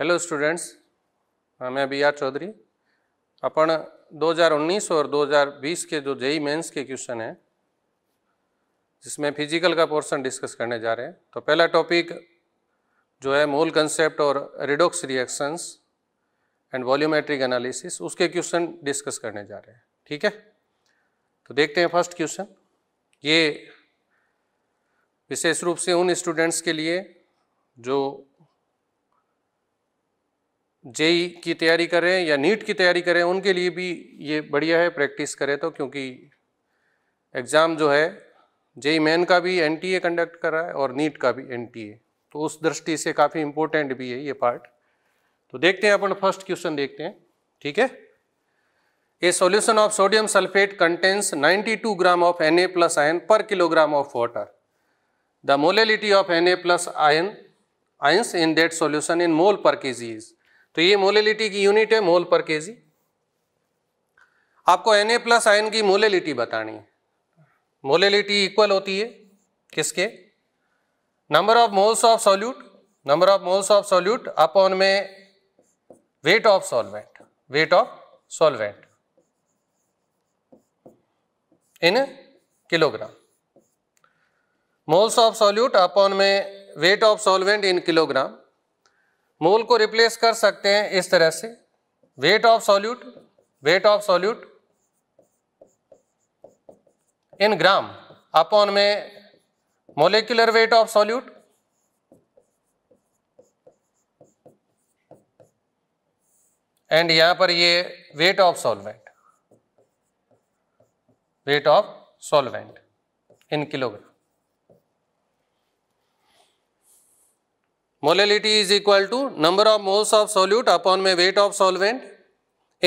Hello हाँ, students मैं B are Chaudhary अपन 2019 और 2020 के जो जेई मेंस के क्वेश्चन हैं जिसमें फिजिकल का पोर्शन डिस्कस करने जा रहे हैं तो पहला टॉपिक जो है मूल कंसेप्ट और redox reactions and volumetric analysis उसके क्वेश्चन डिस्कस करने जा रहे हैं ठीक है तो देखते हैं फर्स्ट क्वेश्चन ये विशेष रूप से उन स्टूडेंट्स के लिए जो जेई की तैयारी करें या नीट की तैयारी करें उनके लिए भी ये बढ़िया है प्रैक्टिस करें तो क्योंकि एग्ज़ाम जो है जेई मैन का भी एनटीए कंडक्ट कर रहा है और नीट का भी एनटीए तो उस दृष्टि से काफ़ी इम्पोर्टेंट भी है ये पार्ट तो देखते हैं अपन फर्स्ट क्वेश्चन देखते हैं ठीक है a solution of sodium sulphate contains two gram of N A plus ion per kilogram of water the molality of N A plus ion ions in that solution in mole per K ji is तो ये molality की unit है मोल per kg आपको N A plus ion की molality बतानी है molality equal होती है किसके number of moles of solute number of moles of solute upon में weight of solvent weight of solvent in kilogram moles of solute upon में weight of solvent in kilogram mole को replace कर सकते हैं इस तरह से weight of solute weight of solute in gram upon में molecular weight of solute and यहां पर ये weight of solvent weight of solvent in kilogram molality is equal to number of moles of solute upon में weight of solvent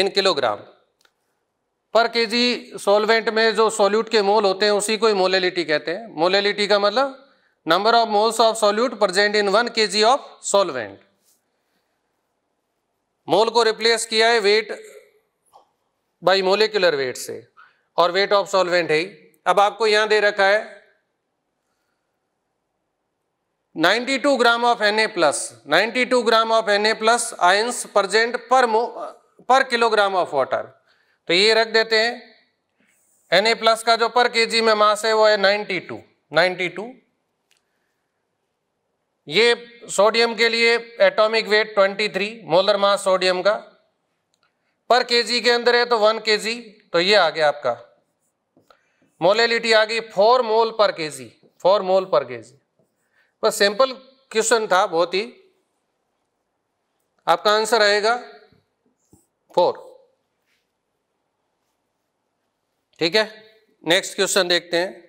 in kilogram per kg solvent में जो solute के मोल होते हैं उसी को ही मोलेलिटी कहते हैं मोलेलिटी का मतलब number of moles of solute present in one G of solvent mole को रिप्लेस किया है वेट बाई मोलिकुलर वेट से और वेट ऑफ सॉल्वेंट है ही अब आपको यहां दे रखा है 92 gram of Na plus ninety gram of Na plus ions present per per kilogram of water तो ये रख देते हैं Na प्लस का जो पर जी में मास है वो है 92 92 ये सोडियम के लिए atomic weight 23 molar mass sodium का पर जी के अंदर है तो 1 जी तो ये आ गया आपका मोलेलिटी आ गई 4 मोल पर जी 4 मोल पर के जी बस सिंपल क्वेश्चन था बहुत ही आपका आंसर आएगा फोर ठीक है नेक्स्ट क्वेश्चन देखते हैं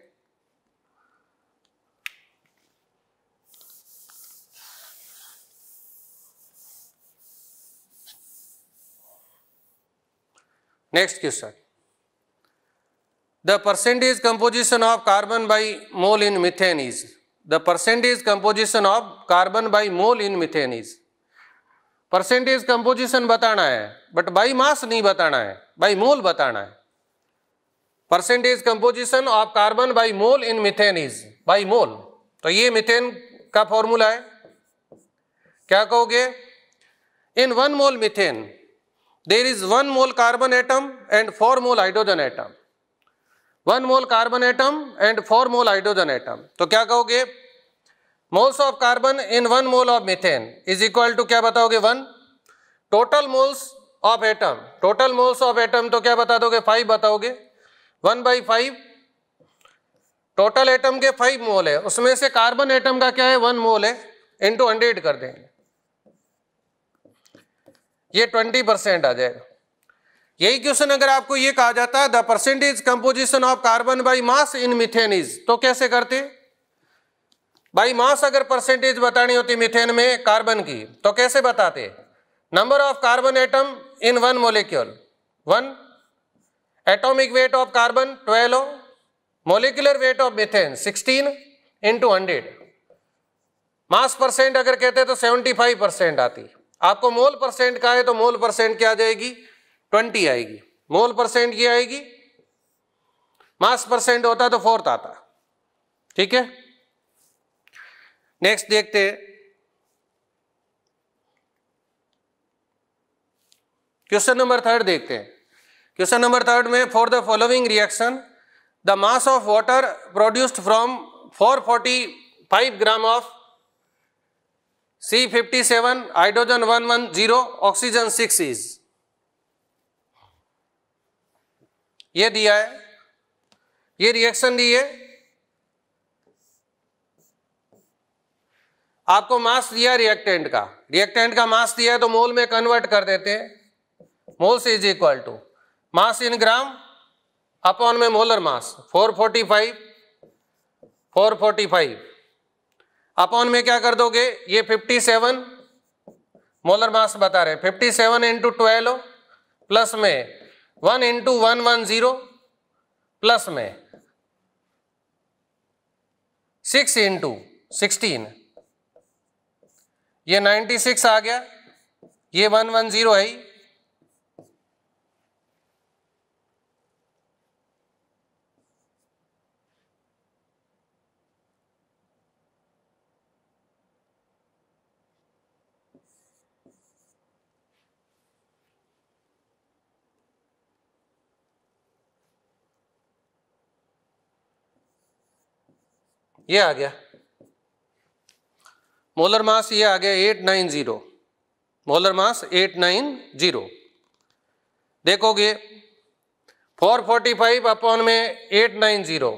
next question the percentage composition of carbon by mole in methane is the percentage composition of carbon by mole in methane is percentage composition बताना है बट बाई मास नहीं बताना है बाई मोल बताना है percentage composition of carbon by mole in methane is by mole तो ये methane का फॉर्मूला है क्या कहोगे in one mole methane there is one mole carbon atom and four mole hydrogen atom one mole carbon atom and four mole hydrogen atom तो क्या कहोगे moles of carbon in one mole of methane is equal to क्या बताओगे one total moles of atom total moles of atom तो क्या बता दोगे five बताओगे one by five total atom के फाइव मोल है उसमें से कार्बन एटम का क्या है वन मोल है इंटू हंड्रेड कर देंगे ये ट्वेंटी परसेंट आ जाएगा यही क्वेश्चन अगर आपको ये कहा जाता है the percentage composition of carbon by mass in methane is तो कैसे करते बाई मास अगर परसेंटेज बतानी होती मिथेन में कार्बन की तो कैसे बताते number of carbon atom in one molecule one atomic weight of carbon twelve molecular weight of methane sixteen into hundred mass percent अगर कहते तो सेवेंटी फाइव परसेंट आती आपको मोल परसेंट का है तो मोल परसेंट क्या आ जाएगी ट्वेंटी आएगी मोल परसेंट ये आएगी मास परसेंट होता तो फोर्थ आता ठीक है नेक्स्ट देखते क्वेश्चन नंबर थर्ड देखते हैं क्वेश्चन नंबर थर्ड में for the following reaction the mass of water produced from 445 gram of C fifty seven hydrogen one one zero oxygen six is ये दिया है ये रिएक्शन दी है आपको मास दिया रिएक्टेंट का रिएक्टेंट का मास दिया है तो मोल में कन्वर्ट कर देते हैं moles is equal to mass in gram upon में मोलर मास 445 445 अपॉन में क्या कर दोगे ये 57 मोलर मास बता रहे 57 सेवन इंटू ट्वेल्व प्लस में one into one one zero plus में सिक्स इंटू सिक्सटीन ये नाइन्टी सिक्स आ गया ये वन वन जीरो है ही ये आ गया मोलर मास ये आ गया eight nine zero molar mass eight nine zero देखोगे फोर फोर्टी फाइव अपॉन में एट नाइन जीरो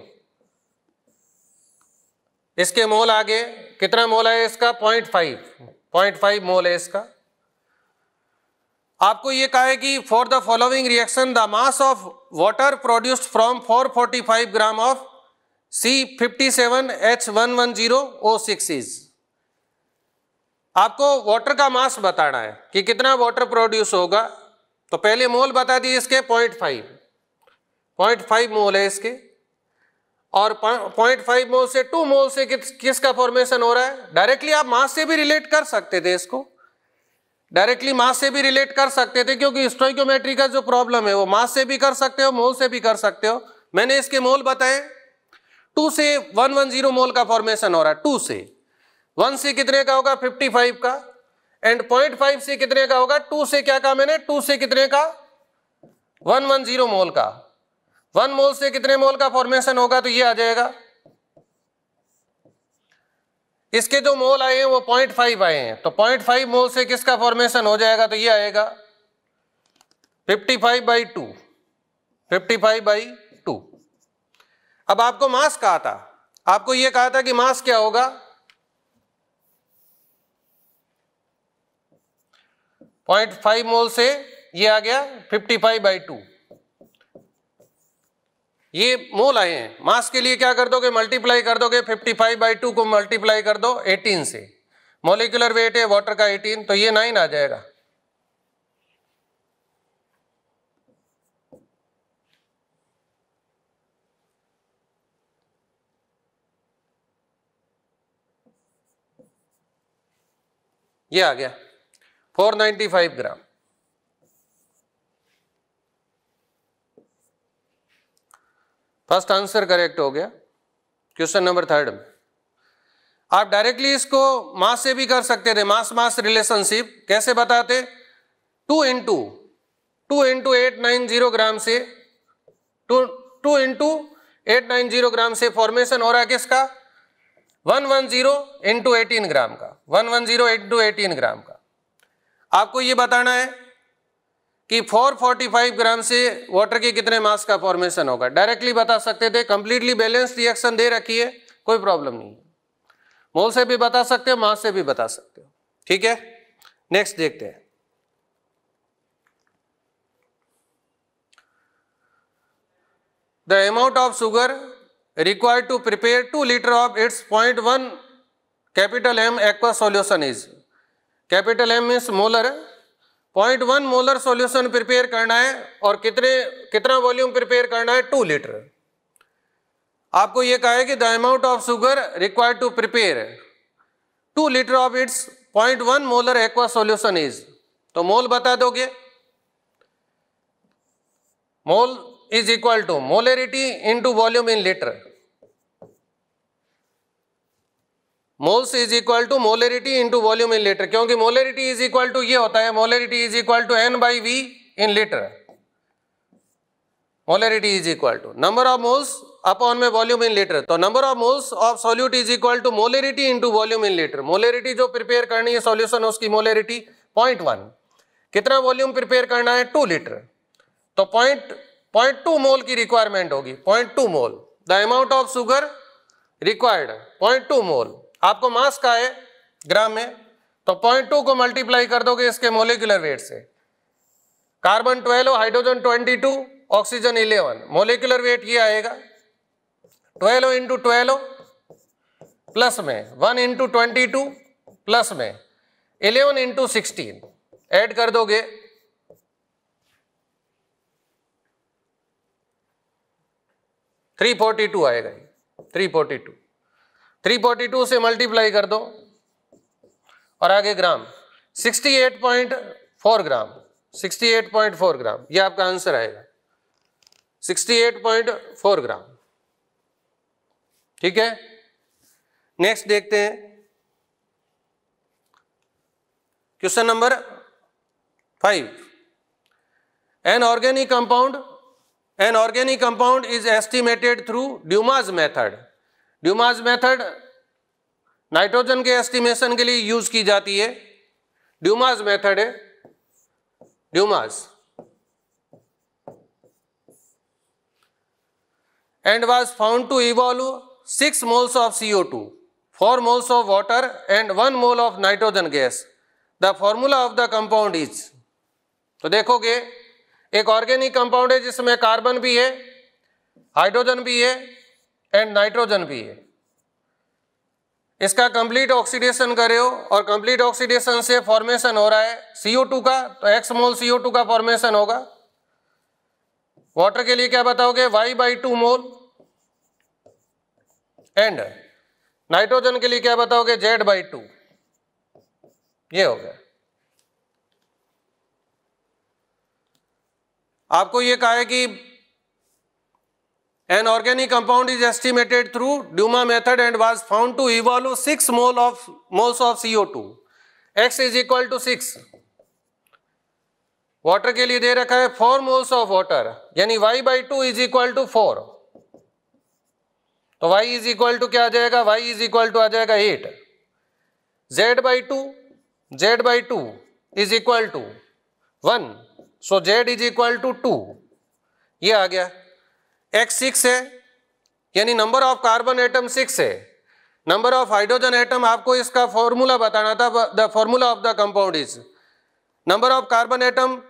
इसके मोल आगे कितना मोल है इसका point five point five mole है इसका आपको ये कहा है कि for the following reaction the mass of water produced from 445 gram of C fifty seven H one one zero O six is आपको वाटर का मास बताना है कि कितना वाटर प्रोड्यूस होगा तो पहले मोल बता दिए इसके point five point five mole है इसके और पॉइंट फाइव मोल से टू मोल से किस किसका फॉर्मेशन हो रहा है डायरेक्टली आप मास से भी रिलेट कर सकते थे इसको डायरेक्टली मास से भी रिलेट कर सकते थे क्योंकि स्ट्रोक्योमेट्री का जो प्रॉब्लम है वो मास से भी कर सकते हो मोल से भी कर सकते हो मैंने इसके मोल बताए टू से वन वन जीरो मोल का फॉर्मेशन हो रहा है टू से वन से कितने का होगा फिफ्टी फाइव का एंड पॉइंट फाइव से कितने का होगा टू से क्या कहा मैंने टू से कितने का वन वन जीरो मोल का वन मोल से कितने मोल का फॉर्मेशन होगा तो ये आ जाएगा इसके जो मोल आए हैं वो पॉइंट फाइव आए हैं तो पॉइंट फाइव मोल से किसका फॉर्मेशन हो जाएगा तो ये आएगा fifty five by two fifty five by अब आपको मास कहा था आपको यह कहा था कि मास क्या होगा पॉइंट फाइव मोल से ये आ गया फिफ्टी फाइव बाई टू ये मोल आए हैं मास के लिए क्या कर दोगे मल्टीप्लाई कर दोगे फिफ्टी फाइव बाई टू को मल्टीप्लाई कर दो एटीन से मोलिकुलर वेट है वाटर का एटीन तो ये नाइन आ जाएगा ये आ गया 495 ग्राम फर्स्ट आंसर करेक्ट हो गया क्वेश्चन नंबर थर्ड में आप डायरेक्टली इसको मास से भी कर सकते थे मास मास रिलेशनशिप कैसे बताते two into two into eight nine zero gram से two two into eight nine zero gram से फॉर्मेशन हो रहा है किसका one one zero into eighteen gram का one one zero eight two eighteen gram का आपको ये बताना है कि 445 ग्राम से वाटर के कितने मास का फॉर्मेशन होगा डायरेक्टली बता सकते थे कंप्लीटली बैलेंस रिएक्शन दे रखी है कोई प्रॉब्लम नहीं है मोल से भी बता सकते हो मास से भी बता सकते हो ठीक है नेक्स्ट देखते हैं the amount of sugar required to prepare two litre of its point one capital M aqua solution is capital M means molar point one molar solution prepare करना है और कितने कितना वॉल्यूम प्रिपेयर करना है टू लीटर आपको यह कहा है कि the amount of sugar required to prepare two litre of its point one molar aqua solution is तो मोल बता दोगे mole is equal to in into volume in litre moles is equal to molarity into volume in litre क्योंकि molarity is equal to ये होता है molarity is equal to N by V in litre molarity is equal to number of moles upon में volume in litre तो number of moles of solute is equal to molarity into volume in litre molarity जो prepare करनी है solution उसकी molarity point one कितना volume prepare करना है two litre तो पॉइंट पॉइंट टू मोल की रिक्वायरमेंट होगी point two mole the amount of sugar required point two mole आपको मास का है ग्राम में तो पॉइंट टू को मल्टीप्लाई कर दोगे इसके मोलिकुलर वेट से carbon twelve hydrogen twenty two oxygen eleven molecular weight ये आएगा ट्वेल्व इंटू ट्वेल्व प्लस में one into twenty two plus में इलेवन इंटू सिक्सटीन एड कर दोगे थ्री फोर्टी टू आएगा थ्री फोर्टी टू 342 से मल्टीप्लाई कर दो और आगे ग्राम 68.4 ग्राम 68.4 ग्राम ये आपका आंसर आएगा 68.4 ग्राम ठीक है नेक्स्ट देखते हैं question number five an organic compound an organic compound is estimated through Dumas method Dumas method nitrogen के एस्टिमेशन के लिए यूज की जाती है ड्यूमाज मेथड है Dumas and was found to evolve six moles of CO two four moles of water and one mole of nitrogen gas the formula of the compound is तो देखोगे एक organic compound है जिसमें carbon भी है hydrogen भी है and nitrogen भी है इसका कंप्लीट ऑक्सीडेशन करे हो और कंप्लीट ऑक्सीडेशन से फॉर्मेशन हो रहा है टू का तो एक्स मोल टू का फॉर्मेशन होगा वाटर के लिए क्या बताओगे Y by two mole and nitrogen के लिए क्या बताओगे जेड बाई टू ये हो गया आपको ये कहा है कि An organic compound is estimated through Duma method and was found to evolve 6 mole of, moles of CO2. X is equal to 6. Water के लिए दे रखा है फोर मोल्स ऑफ वॉटर यानी Y by two is equal to four तो Y is equal to क्या आ जाएगा वाई इज इक्वल टू आ जाएगा eight Z by two Z by two is equal to one so Z is equal to two ये आ गया X six है यानी number of carbon atom six है नंबर ऑफ हाइड्रोजन एटम आपको इसका फॉर्मूला बताना था the formula of the compound is number of carbon atom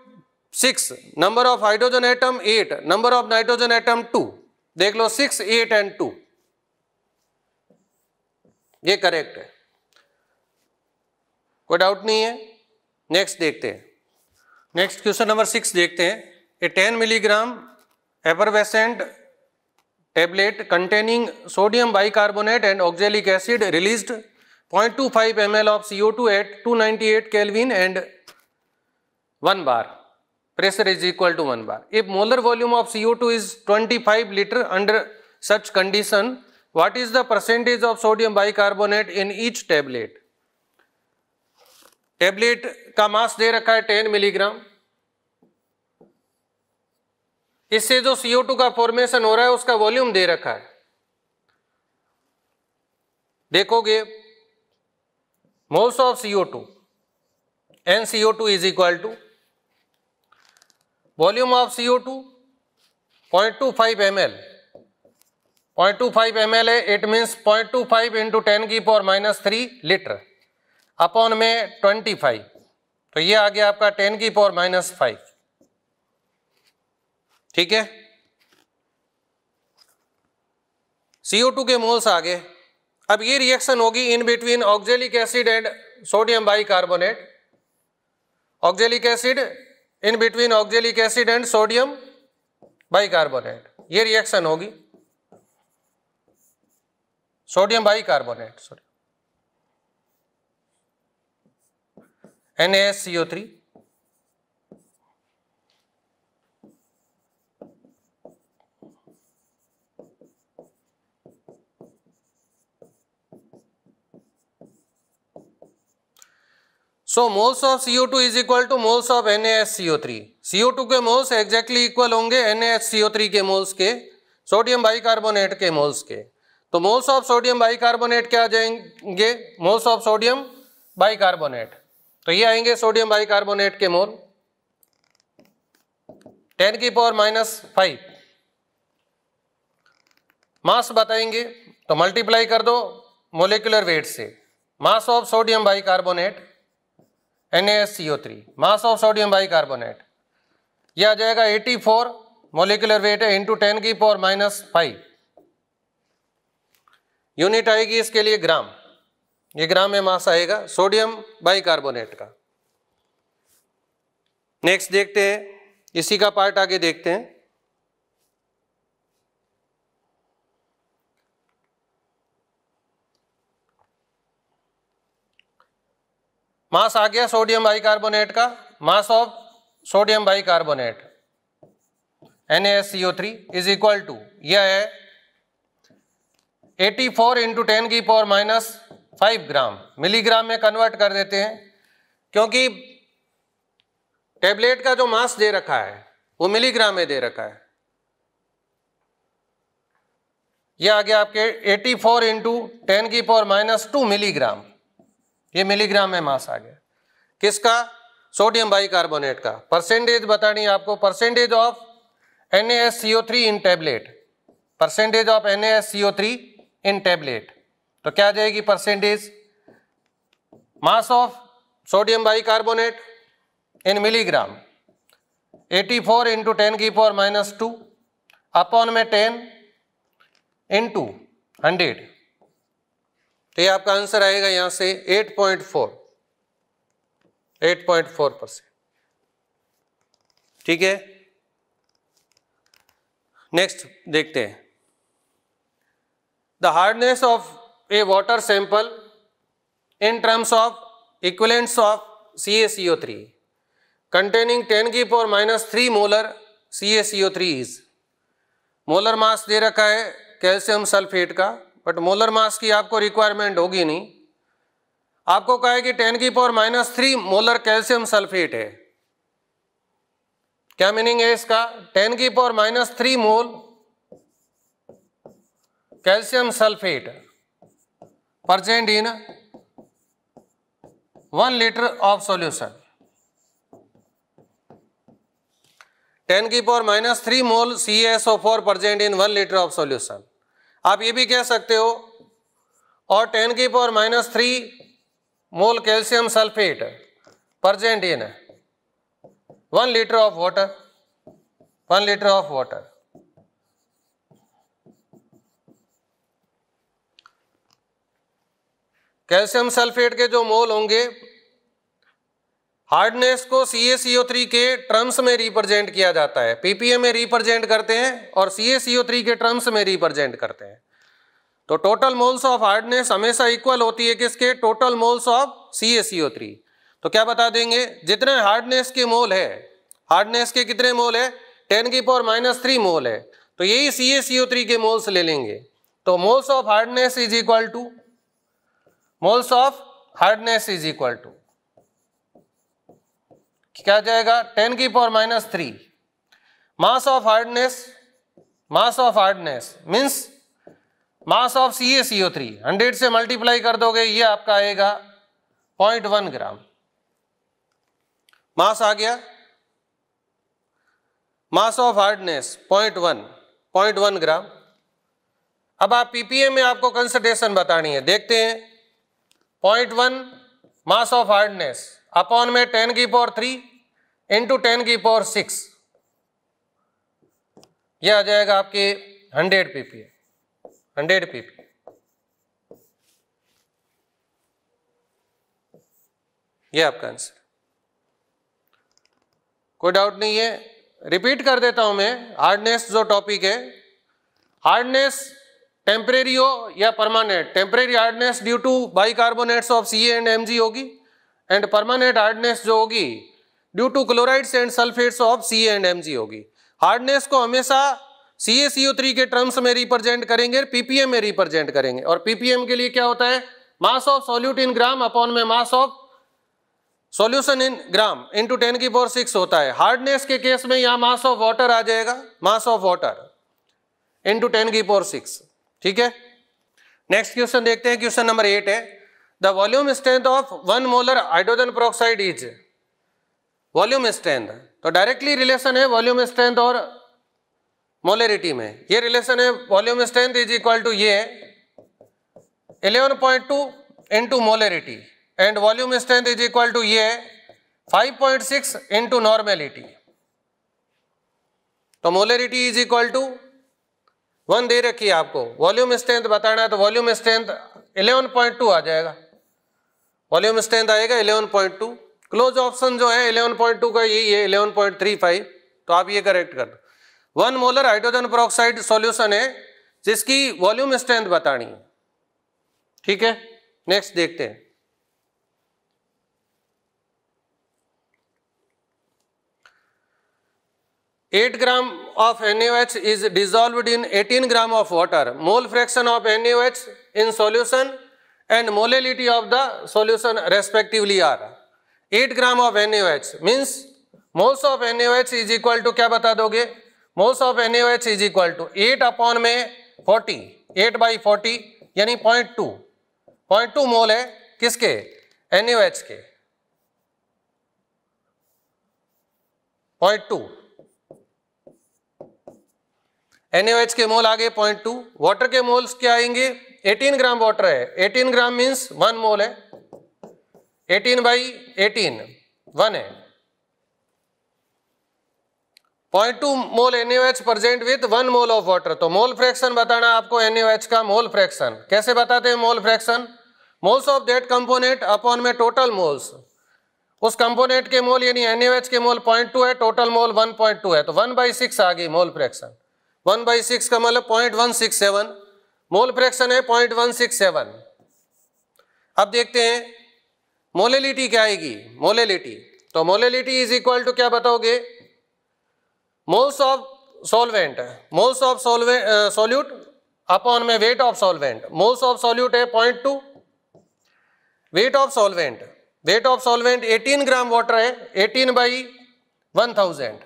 six number of hydrogen atom eight number of nitrogen atom two देख लो six eight and two ये correct है कोई doubt नहीं है नेक्स्ट देखते हैं नेक्स्ट क्वेश्चन नंबर सिक्स देखते हैं a ten milligram effervescent tablet containing sodium bicarbonate and oxalic acid release 0.25 two five M L of C O two at two ninety eight and one bar pressure is equal to one bar if molar volume of C O two is twenty five litre under such condition what is the percentage of sodium bicarbonate in each tablet tablet का mass दे रखा है ten milligram इससे जो CO two का formation हो रहा है उसका वॉल्यूम दे रखा है देखोगे moles of CO two N CO two is equal to volume of CO two point two five M L point two five M L है it means point two five into ten की power minus three litre upon में twenty five तो ये आ गया आपका ten की power minus five ठीक है CO2 के मोल्स आ गए अब ये रिएक्शन होगी in between oxalic acid and sodium bicarbonate oxalic acid in between oxalic acid and sodium bicarbonate ये रिएक्शन होगी sodium bicarbonate sorry three so moles of CO two is equal to moles of N S three CO two के moles exactly equal होंगे N S three के moles के sodium bicarbonate के moles के तो moles of sodium bicarbonate क्या आ जाएंगे moles of sodium bicarbonate तो ये आएंगे सोडियम बाइकार्बोनेट के मोल टेन की पावर माइनस फाइव मास बताएंगे तो मल्टीप्लाई कर दो मोलिकुलर वेट से mass of sodium bicarbonate N mass of sodium bicarbonate यह आ जाएगा 84 फोर मोलिकुलर वेट है इंटू टेन की पावर माइनस फाइव यूनिट आएगी इसके लिए ग्राम ये ग्राम में मास आएगा सोडियम बाइकार्बोनेट का नेक्स्ट देखते हैं इसी का पार्ट आगे देखते हैं मास आ गया सोडियम बाइकार्बोनेट का mass of sodium bicarbonate NaSCO3 is equal to यह है 84 फोर इंटू टेन की power minus five gram milligram में कन्वर्ट कर देते हैं क्योंकि टेबलेट का जो मास दे रखा है वो मिलीग्राम में दे रखा है यह आ गया आपके 84 फोर इंटू टेन की पावर माइनस टू मिलीग्राम ये मिलीग्राम में मास आ गया किसका सोडियम बाइकार्बोनेट का परसेंटेज बतानी आपको percentage of N S CO three in tablet percentage of N S CO three in tablet तो क्या आ जाएगी percentage mass of sodium bicarbonate in milligram 84 four into ten की पावर माइनस टू अपॉन में 10 into hundred तो ये आपका answer आएगा यहां से 8.4 8.4 परसेंट ठीक है नेक्स्ट देखते हैं the hardness of a water sample in terms of equivalents of C A C O three containing ten की four minus three molar C A C O three is molar mass दे रखा है calcium sulphate का but molar mass की आपको requirement होगी नहीं आपको कहा कि टेन की power minus three molar calcium sulphate है क्या मीनिंग है इसका टेन की power minus three mole calcium sulphate percent in one litre of solution ten की power minus three mole C S O four percent in one litre of solution आप ये भी कह सकते हो और टेन की power minus three mole calcium sulphate present in one litre of water one litre of water calcium sulphate के जो मोल होंगे हार्डनेस को सी के टर्म्स में रिप्रेजेंट किया जाता है पीपीए में रिप्रेजेंट करते हैं और सी के टर्म्स में रिप्रेजेंट करते हैं तो टोटल मोल्स ऑफ हार्डनेस हमेशा इक्वल होती है किसके टोटल मोल्स ऑफ सी तो क्या बता देंगे जितने हार्डनेस के मोल है हार्डनेस के कितने मोल है टेन की पावर माइनस थ्री मोल है तो यही सी के मोल्स ले लेंगे तो moles of hardness is equal to moles of hardness is equal to क्या जाएगा टेन की power minus three mass of hardness mass of hardness means mass of C A C O three hundred से multiply कर दोगे ये आपका आएगा point one ग्राम mass आ गया mass of hardness point one point one gram अब आप पीपीए में आपको कंसंट्रेशन बतानी है देखते हैं point one mass of hardness upon में टेन की पावर थ्री इंटू टेन की पावर सिक्स ये आ जाएगा आपके हंड्रेड पीपी हंड्रेड पीपी ये आपका आंसर कोई डाउट नहीं है रिपीट कर देता हूं मैं हार्डनेस जो टॉपिक है हार्डनेस टेम्परेरी हो या permanent temporary hardness due to bicarbonates of C and M होगी एंड परमानेंट हार्डनेस जो होगी due to chlorides and sulphates of C and M होगी हार्डनेस को हमेशा C A C O three के terms में रिप्रेजेंट करेंगे PPM में रिप्रेजेंट करेंगे और पीपीएम के लिए क्या होता है mass of solute in gram upon में mass of solution in gram into ten की पावर सिक्स होता है हार्डनेस के केस में यहाँ मास ऑफ वाटर आ जाएगा mass of water two ten की फोर सिक्स ठीक है नेक्स्ट क्वेश्चन देखते हैं क्वेश्चन नंबर एट है the volume strength of 1 molar hydrogen peroxide is volume strength तो डायरेक्टली रिलेशन है वॉल्यूम स्ट्रेंथ और मोलेरिटी में ये रिलेशन है volume strength is equal to ये eleven point two into molarity and volume strength is equal to ये five point six into normality तो molarity is equal to one दे रखी है आपको वॉल्यूम स्ट्रेंथ बताना है तो वॉल्यूम स्ट्रेंथ 11.2 आ जाएगा वॉल्यूम स्ट्रेंथ आएगा 11.2 क्लोज ऑप्शन जो है 11.2 का यही है 11.35 तो आप ये करेक्ट कर दो one molar hydrogen peroxide solution है जिसकी वॉल्यूम स्ट्रेंथ बतानी है ठीक है नेक्स्ट देखते हैं eight gram of N H is dissolve in eighteen gram of water mole fraction of N H in solution and molality of the solution respectively are 8 gram of NaOH means moles of NH is equal to क्या बता दोगे moles of NH is equal to eight upon में forty eight by forty यानी point two point two mole है किसके NH के point two NH के mole आगे पॉइंट टू वाटर के मोल्स क्या आएंगे 18 ग्राम वाटर है 18 ग्राम मीन्स वन मोल है 18 बाई 18 वन है point two mole N H present with one mole of water तो मोल फ्रैक्शन बताना आपको एनएच का मोल फ्रैक्शन कैसे बताते हैं mole fraction moles of that component upon में टोटल मोल्स उस कंपोनेंट के मोल यानी एनएच के मोल पॉइंट टू है total mole one point two है तो वन बाई सिक्स आ गई mole fraction one by six का मतलब point one six seven mole fraction है पॉइंट वन सिक्स सेवन अब देखते हैं मोलेलिटी क्या आएगी मोलेलिटी तो मोलेलिटी इज इक्वल टू क्या बताओगे moles of solvent moles of solve solute upon में weight of solvent moles of solute है point two weight of solvent weight of solvent 18 gram water है 18 बाई 1000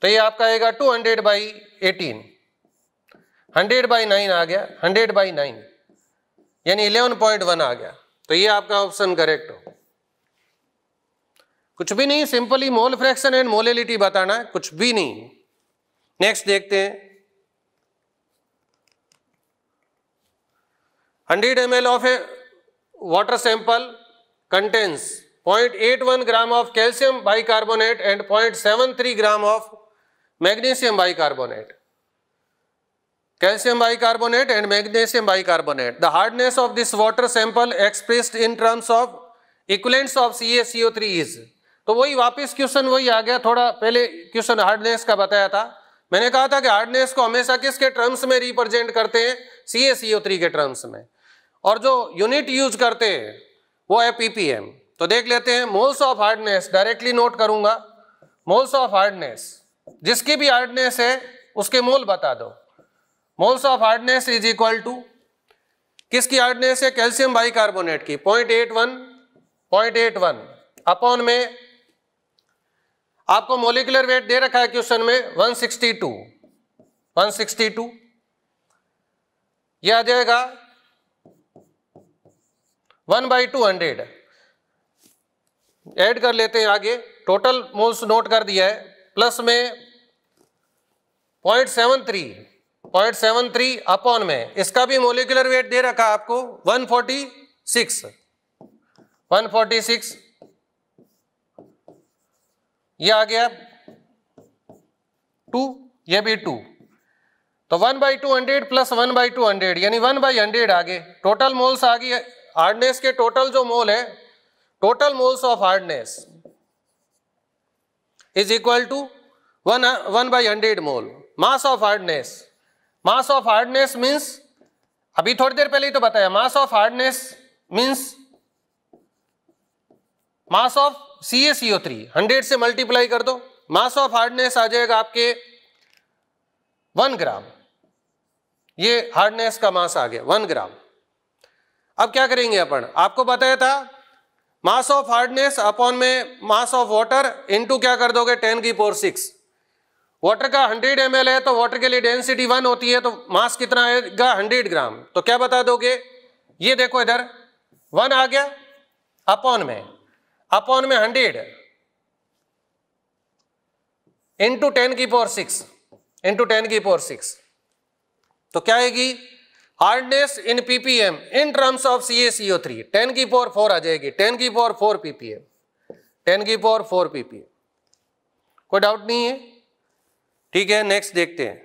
तो ये आपका आएगा 200 by eighteen hundred by nine आ गया हंड्रेड बाई नाइन यानी इलेवन पॉइंट वन आ गया तो ये आपका ऑप्शन करेक्ट हो कुछ भी नहीं simply mole fraction and molality बताना है कुछ भी नहीं नेक्स्ट देखते हैं hundred M L of a water sample at 0.81 gram of calcium bicarbonate and 0.73 gram of magnesium bicarbonate calcium bicarbonate and magnesium bicarbonate. The hardness of this water sample expressed in terms of equivalents of three is तो वही वापस question वही आ गया थोड़ा पहले question hardness का बताया था मैंने कहा था कि हार्डनेस को हमेशा किसके टर्म्स में रिप्रेजेंट करते हैं सी एस थ्री के टर्म्स में और जो यूनिट यूज करते हैं वो है पीपीएम तो देख लेते हैं moles of hardness directly note करूंगा मोल्स ऑफ हार्डनेस जिसकी भी हार्डनेस है उसके मोल बता दो moles of hardness is equal to किसकी हार्डनेस है कैल्शियम बाइकार्बोनेट की point eight one point eight one upon में आपको मोलिकुलर वेट दे रखा है क्वेश्चन में 162 162 यह आ जाएगा one by two hundred add कर लेते हैं आगे टोटल मोल्स नोट कर दिया है प्लस में point seven three point seven three upon में इसका भी मोलिकुलर वेट दे रखा आपको one forty six one forty six ये आ गया टू ये भी टू तो one by two hundred plus one by two hundred यानी वन बाई हंड्रेड आगे टोटल मोल्स आ गई हार्डनेस के टोटल जो मोल है total moles of hardness is equal to one one by hundred mole mass of hardness mass of hardness means अभी थोड़ी देर पहले ही तो बताया mass of hardness means mass of C A CO three hundred से multiply कर दो मास ऑफ हार्डनेस आ जाएगा आपके वन ग्राम ये हार्डनेस का मास आ गया वन ग्राम अब क्या करेंगे अपन आपको बताया था मास ऑफ हार्डनेस अपॉन में मास ऑफ वाटर इनटू क्या कर दोगे टेन की पोर सिक्स वाटर का 100 एम है तो वाटर के लिए डेंसिटी वन होती है तो मास कितना आएगा 100 ग्राम तो क्या बता दोगे ये देखो इधर वन आ गया अपॉन में अपॉन में हंड्रेड इंटू टेन की पोर सिक्स इंटू टेन की पोर सिक्स तो क्या आएगी hardness in PPM in terms of C A CO three ten की पोर फोर आ जाएगी टेन की पोर फोर पीपीएम टेन की पोर फोर पीपीएम कोई डाउट नहीं है ठीक है नेक्स्ट देखते हैं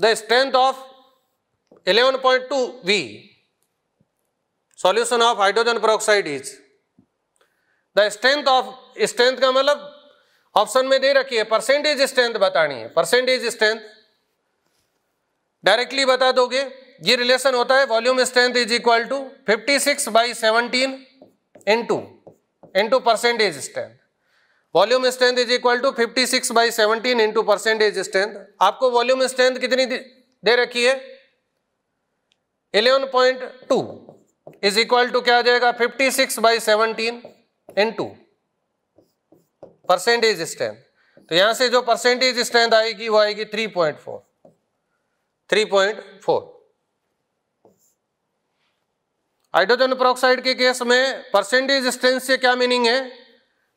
the strength of 11.2 V solution of hydrogen peroxide is the strength of strength का मतलब ऑप्शन में दे रखी है परसेंटेज स्ट्रेंथ बतानी है परसेंटेज स्ट्रेंथ डायरेक्टली बता दोगे ये रिलेशन होता है volume strength is equal to 56 six by seventeen into into percentage strength volume strength is equal to 56 six by seventeen into percentage strength आपको वॉल्यूम स्ट्रेंथ कितनी दे रखी है 11.2 इज इक्वल टू क्या आ जाएगा 56 six by seventeen into percentage strength तो यहां से जो परसेंटेज स्ट्रेंथ आएगी वो आएगी 3.4 3.4 हाइड्रोजन प्रोक्साइड के केस में परसेंटेज स्ट्रेंथ से क्या मीनिंग है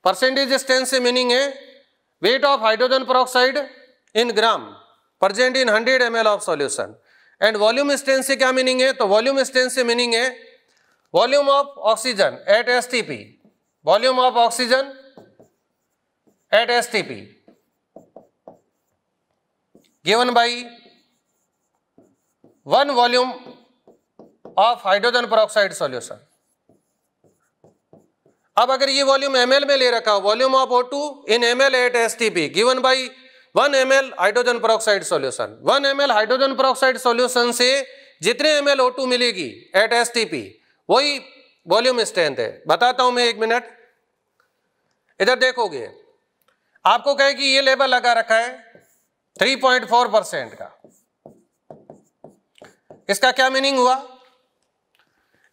परसेंटेज स्टेंस से मीनिंग है weight of hydrogen peroxide in gram present in 100 M of solution and volume strength से क्या मीनिंग है तो वॉल्यूम स्टेंस से मीनिंग है volume of oxygen at S volume of oxygen at S given by one volume of hydrogen peroxide solution अब अगर ये volume M में ले रखा volume of O two in M L at S T P given by one M L hydrogen peroxide solution one M L hydrogen peroxide solution से जितने M L O two मिलेगी at S T P वही volume strength है बताता हूं मैं एक minute इधर देखोगे आपको कहे कि ये लेबल लगा रखा है 3.4 परसेंट का इसका क्या मीनिंग हुआ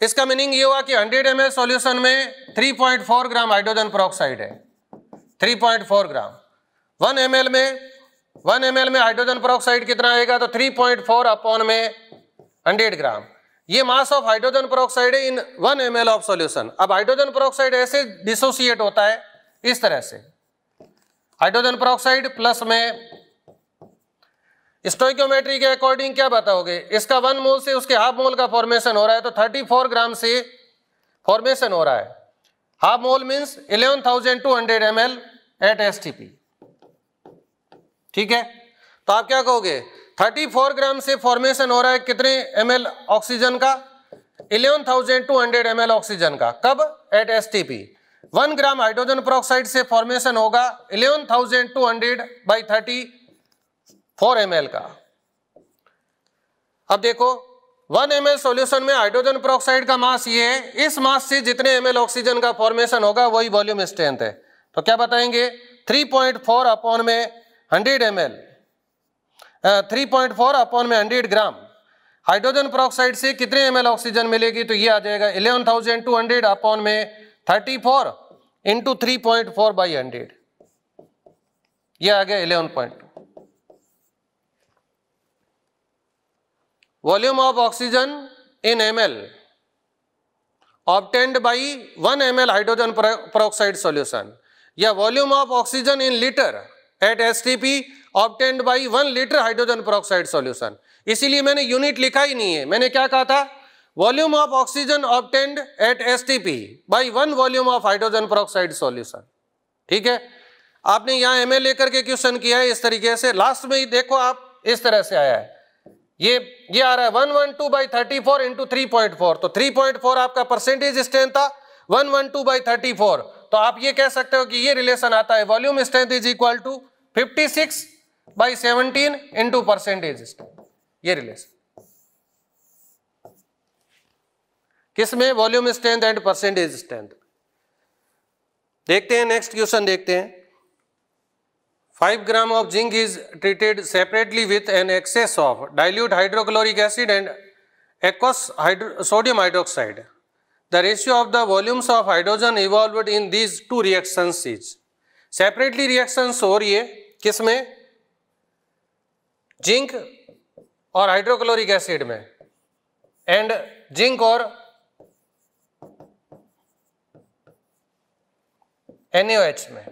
इसका मीनिंग ये हुआ कि 100 एम सॉल्यूशन में 3.4 ग्राम हाइड्रोजन प्रोक्साइड है 3.4 ग्राम 1 एम में 1 एम में हाइड्रोजन प्रोक्साइड कितना आएगा तो 3.4 पॉइंट अपॉन में 100 ग्राम ये मास ऑफ हाइड्रोजन प्रोक्साइड है इन 1 एम ऑफ सॉल्यूशन अब हाइड्रोजन प्रोक्साइड ऐसे डिसोसिएट होता है इस तरह से हाइड्रोजन प्रोक्साइड प्लस में स्टोइकोमेट्री के अकॉर्डिंग क्या बताओगे इसका वन मोल से उसके हाफ मोल का फॉर्मेशन हो रहा है तो 34 ग्राम से फॉर्मेशन हो रहा है half mole means 11,200 thousand two hundred M L at S ठीक है तो आप क्या कहोगे 34 ग्राम से फॉर्मेशन हो रहा है कितने एम एल ऑक्सीजन का 11,200 thousand two hundred M L oxygen का कब at S T P one gram hydrogen peroxide से फॉर्मेशन होगा eleven thousand two hundred by thirty four M का अब देखो वन एम सॉल्यूशन में हाइड्रोजन प्रोक्साइड का मास ये है इस मास से जितने एम ऑक्सीजन का फॉर्मेशन होगा वही वॉल्यूम स्ट्रेंथ है तो क्या बताएंगे 3.4 अपॉन में 100 M L three point four upon में हंड्रेड ग्राम हाइड्रोजन प्रोक्साइड से कितने एम ऑक्सीजन मिलेगी तो ये आ जाएगा eleven thousand two hundred upon में thirty four into three point four by hundred यह आ गया eleven point two volume of oxygen in ml obtained by 1 ml hydrogen peroxide solution या volume of oxygen in liter at STP obtained by 1 liter hydrogen peroxide solution इसीलिए मैंने unit लिखा ही नहीं है मैंने क्या कहा था volume of oxygen obtained at S T P by one volume of hydrogen peroxide solution ठीक है आपने यहां एम लेकर के क्वेश्चन किया है इस तरीके से लास्ट में ही देखो आप इस तरह से आया है ये ये आ रहा है one one two by thirty four into three point four तो थ्री पॉइंट फोर आपका परसेंटेज स्ट्रेंथ था one one two by thirty four तो आप ये कह सकते हो कि ये रिलेशन आता है volume strength is equal to fifty six by seventeen into percentage strength ये रिलेशन किसमें volume strength and percentage strength देखते हैं नेक्स्ट क्वेश्चन देखते हैं 5 gram of zinc is treated separately with an excess of dilute hydrochloric acid and aqueous hydro sodium hydroxide. The ratio of the volumes of hydrogen evolved in these two reactions is separately reactions हो रही है किस में zinc और hydrochloric acid में and zinc और NH में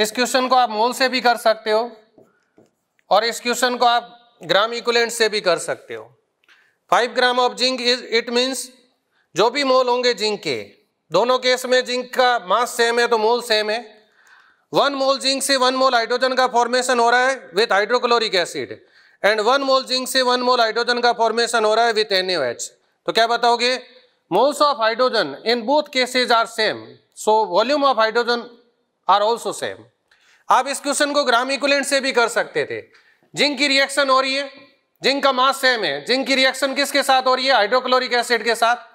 इस क्वेश्चन को आप मोल से भी कर सकते हो और इस क्वेश्चन को आप ग्राम इक्वलेंट से भी कर सकते हो five gram of zinc is it means जो भी मोल होंगे जिंक के दोनों केस में जिंक का मास सेम है तो मोल सेम है वन मोल जिंक से वन मोल हाइड्रोजन का फॉर्मेशन हो रहा है with hydrochloric acid and one mole zinc से वन मोल हाइड्रोजन का फॉर्मेशन हो रहा है विथ एन तो क्या बताओगे moles of hydrogen in both cases are same so volume of hydrogen are also same आप इस क्वेश्चन को ग्राम इक्वलेंट से भी कर सकते थे जिंक की रिएक्शन हो रही है जिंक का मास सेम है जिंक की रिएक्शन किसके साथ हो रही है हाइड्रोक्लोरिक एसिड के साथ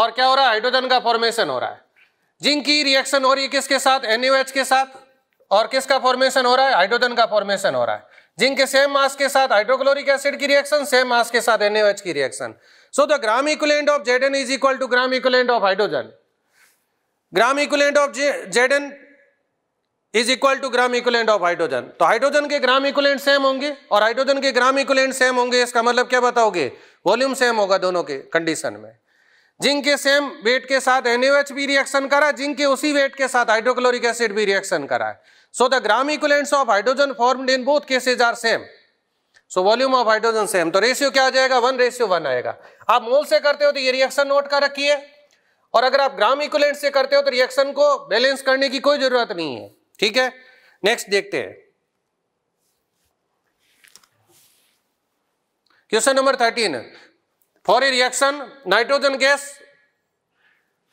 और क्या हो रहा है हाइड्रोजन का फॉर्मेशन हो रहा है जिंक की रिएक्शन हो रही है किसके साथ एनयूएच के साथ और किसका फॉर्मेशन हो रहा है हाइड्रोजन का फॉर्मेशन हो रहा है जिंक के सेम मास के साथ हाइड्रोक्लोरिक एसिड की रिएक्शन सेम मास के साथ एनयूएच की reaction so the gram equivalent of Zn is equal to gram equivalent of hydrogen gram equivalent of Zn is equal to gram equivalent of hydrogen तो hydrogen के gram equivalent same होंगे और hydrogen के gram equivalent same होंगे इसका मतलब क्या बताओगे वॉल्यूम सेम होगा दोनों के कंडीशन में जिंक के सेम वेट के साथ एनएच भी रिएक्शन करा जिंक के उसी वेट के साथ हाइड्रोक्लोरिक एसिड भी रिएक्शन करा है so the gram equivalents of hydrogen form in both cases are same so volume of hydrogen same तो रेशियो क्या आ जाएगा वन रेशियो वन आएगा आप मोल से करते हो तो ये रिएक्शन नोट कर रखिए और अगर आप ग्राम इक्वलेंट से करते हो तो रिएक्शन को बैलेंस करने की कोई जरूरत नहीं है ठीक है नेक्स्ट देखते हैं question number thirteen for a reaction nitrogen gas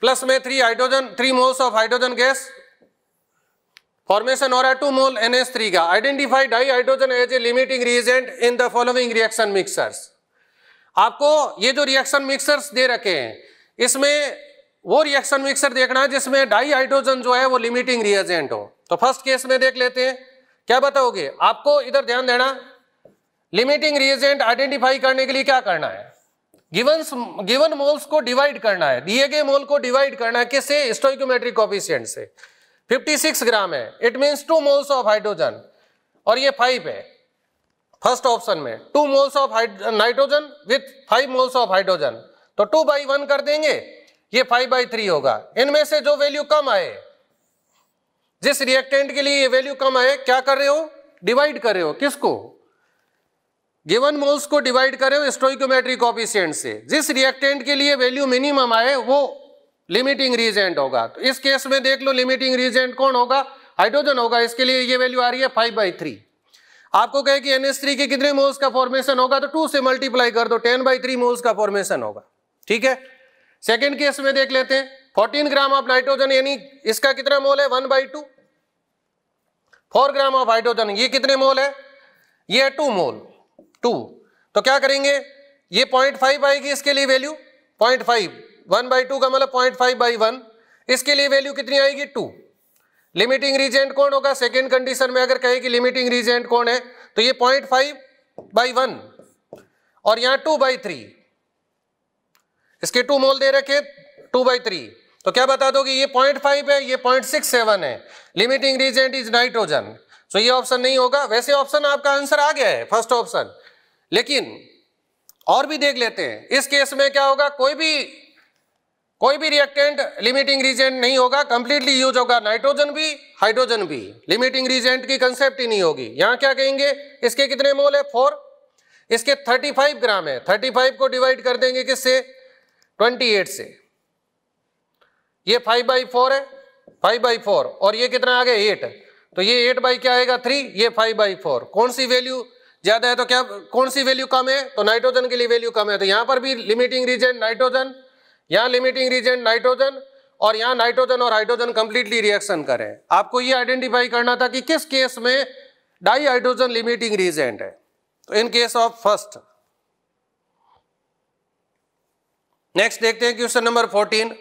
plus में three hydrogen three moles of hydrogen gas formation और two mole N S three का identified dihydrogen as a limiting reagent in the following reaction mixers आपको ये जो reaction mixers दे रखे हैं इसमें वो रिएक्शन मिक्सर देखना है जिसमें डाई हाइड्रोजन जो है वो लिमिटिंग रिएजेंट हो तो फर्स्ट केस में देख लेते हैं क्या बताओगे आपको इधर ध्यान देना लिमिटिंग रिएजेंट आइडेंटिफाई करने के लिए क्या करना है गिवन गिवन मोल्स को डिवाइड करना है दिए गए मोल को डिवाइड करना है किससे स्टोइकोमेट्रिक कॉफिशियंट से 56 ग्राम है it means two moles of hydrogen और ये फाइव है फर्स्ट ऑप्शन में two moles of nitrogen with five moles of hydrogen तो टू बाई वन कर देंगे ये फाइव बाई थ्री होगा इनमें से जो वैल्यू कम आए जिस रिएक्टेंट के लिए ये वैल्यू कम आए क्या कर रहे हो डिवाइड कर रहे हो किसको गिवन मोल्स को डिवाइड कर रहे हो स्टोइकोमेट्री कॉपिशियंट से जिस रिएक्टेंट के लिए वैल्यू मिनिमम आए वो लिमिटिंग रीजेंट होगा तो इस केस में देख लो लिमिटिंग रीजेंट कौन होगा हाइड्रोजन होगा इसके लिए ये वैल्यू आ रही है फाइव बाई थ्री आपको कहे कि एनएस थ्री के कितने मोल्स का फॉर्मेशन होगा तो टू से मल्टीप्लाई कर दो टेन बाई थ्री मोल्स का फॉर्मेशन होगा ठीक है सेकेंड केस में देख लेते हैं 14 ग्राम ऑफ नाइट्रोजन यानी इसका कितना मोल है one by two four gram of hydrogen ये कितने मोल है ये है टू मोल टू तो क्या करेंगे ये पॉइंट फाइव आएगी इसके लिए value point five one by two का मतलब पॉइंट फाइव बाई वन इसके लिए वैल्यू कितनी आएगी टू लिमिटिंग रीजेंट कौन होगा सेकेंड कंडीशन में अगर कहे कि लिमिटिंग रीजेंट कौन है तो ये पॉइंट फाइव बाई वन और यहां टू बाई थ्री इसके टू मोल दे रखे टू बाई थ्री तो क्या बता दो कि ये पॉइंट फाइव है ये पॉइंट सिक्स सेवन है limiting reagent is nitrogen so ये ऑप्शन नहीं होगा वैसे ऑप्शन आपका आंसर आ गया है फर्स्ट ऑप्शन लेकिन और भी देख लेते हैं इस केस में क्या होगा कोई भी कोई भी रिएक्टेंट लिमिटिंग रीजेंट नहीं होगा कंप्लीटली यूज होगा नाइट्रोजन भी हाइड्रोजन भी लिमिटिंग रीजेंट की कंसेप्ट ही नहीं होगी यहां क्या कहेंगे इसके कितने मोल है फोर इसके 35 ग्राम है 35 को डिवाइड कर देंगे किससे 28 से ये फाइव बाई फोर है फाइव बाई फोर और ये कितना आ गया एट तो ये एट बाई क्या आएगा थ्री ये फाइव बाई फोर कौन सी वैल्यू ज्यादा है तो क्या कौन सी वैल्यू कम है तो नाइट्रोजन के लिए वैल्यू कम है तो यहां पर भी लिमिटिंग रीजन नाइट्रोजन यहां लिमिटिंग रीजेंट नाइट्रोजन और यहां नाइट्रोजन और हाइड्रोजन कंप्लीटली रिएक्शन करें आपको ये आइडेंटिफाई करना था कि किस केस में डाई हाइड्रोजन लिमिटिंग रीजेंट है तो in case of first next देखते हैं question number fourteen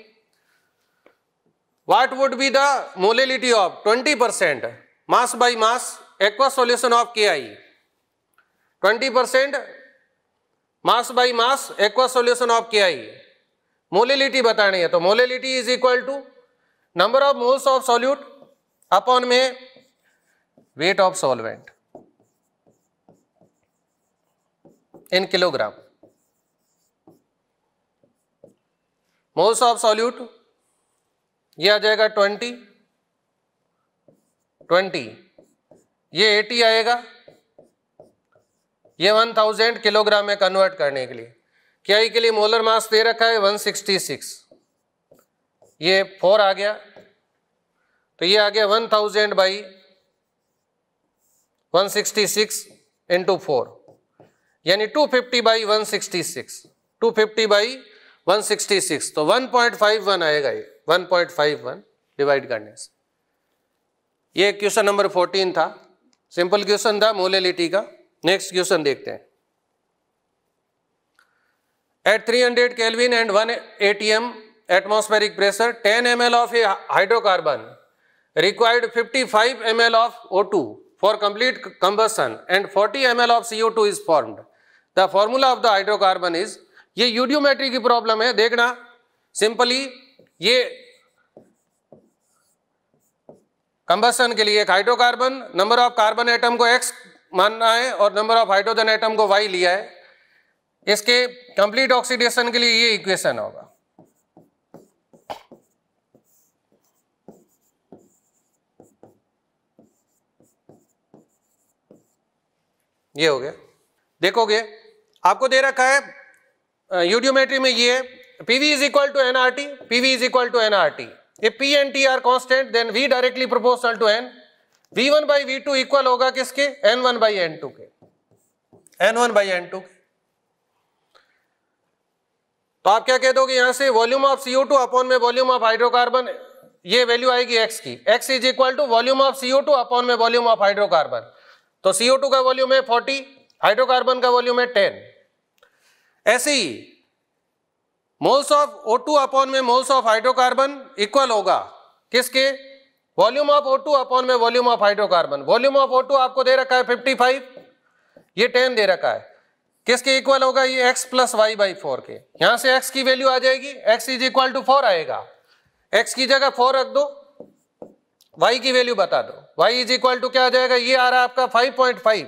what would be the molality of 20% mass by mass aqueous solution of ki 20% mass by mass aqueous solution of ki molality बतानी है तो molality is equal to number of moles of solute upon में weight of solvent in kilogram moles of solute ये आ जाएगा twenty twenty ये eighty आएगा ये वन थाउजेंड किलोग्राम में कन्वर्ट करने के लिए क्या के लिए मोलर मास दे रखा है वन सिक्सटी सिक्स ये फोर आ गया तो ये आ गया one thousand by one sixty six into four यानी two fifty by one sixty six two fifty by one sixty six तो वन पॉइंट फाइव वन आएगा ये 1.51 डिवाइड करने से ये क्वेश्चन नंबर 14 था सिंपल क्वेश्चन था मोलेलिटी का नेक्स्ट क्वेश्चन देखते हैं at 300 hundred kelvin and 1 ATM atmospheric pressure 10 M of a hydrocarbon required 55 ml of O2 for complete combustion and 40 ml of CO2 is formed. The formula of the hydrocarbon is ये eudiometry की problem है देखना simply ये combustion के लिए एक hydrocarbon number of carbon atom को X मानना है और नंबर ऑफ हाइड्रोजन एटम को वाई लिया है इसके कंप्लीट ऑक्सीडेशन के लिए ये इक्वेशन होगा ये हो गया देखोगे आपको दे रखा है यूडियोमेट्री में ये PV is equal to nRT, PV is equal to nRT. If P and T are constant, then V directly proportional to N. V1 by V2 equal होगा किसके N1 by N2 के N1 by N2 के तो आप क्या कह दोगे यहां से volume of CO two upon में वॉल्यूम ऑफ हाइड्रोकार्बन ये वैल्यू आएगी एक्स की X is equal to volume of CO two upon में वॉल्यूम ऑफ हाइड्रोकार्बन तो सीओ टू का वॉल्यूम है फोर्टी हाइड्रोकार्बन का वॉल्यूम है टेन ऐसे ही मोल्स ऑफ O2 अपॉन में मोल्स ऑफ हाइड्रोकार्बन इक्वल होगा किसके वॉल्यूम ऑफ O2 अपॉन में volume of hydrocarbon volume of O2 आपको दे रखा है 55 ये 10 दे रखा है किसके इक्वल होगा ये x plus Y by four के यहां से x की वैल्यू आ जाएगी x is equal to four आएगा x की जगह फोर रख दो y की वैल्यू बता दो y इज इक्वल टू क्या आ जाएगा ये आ रहा है आपका 5.5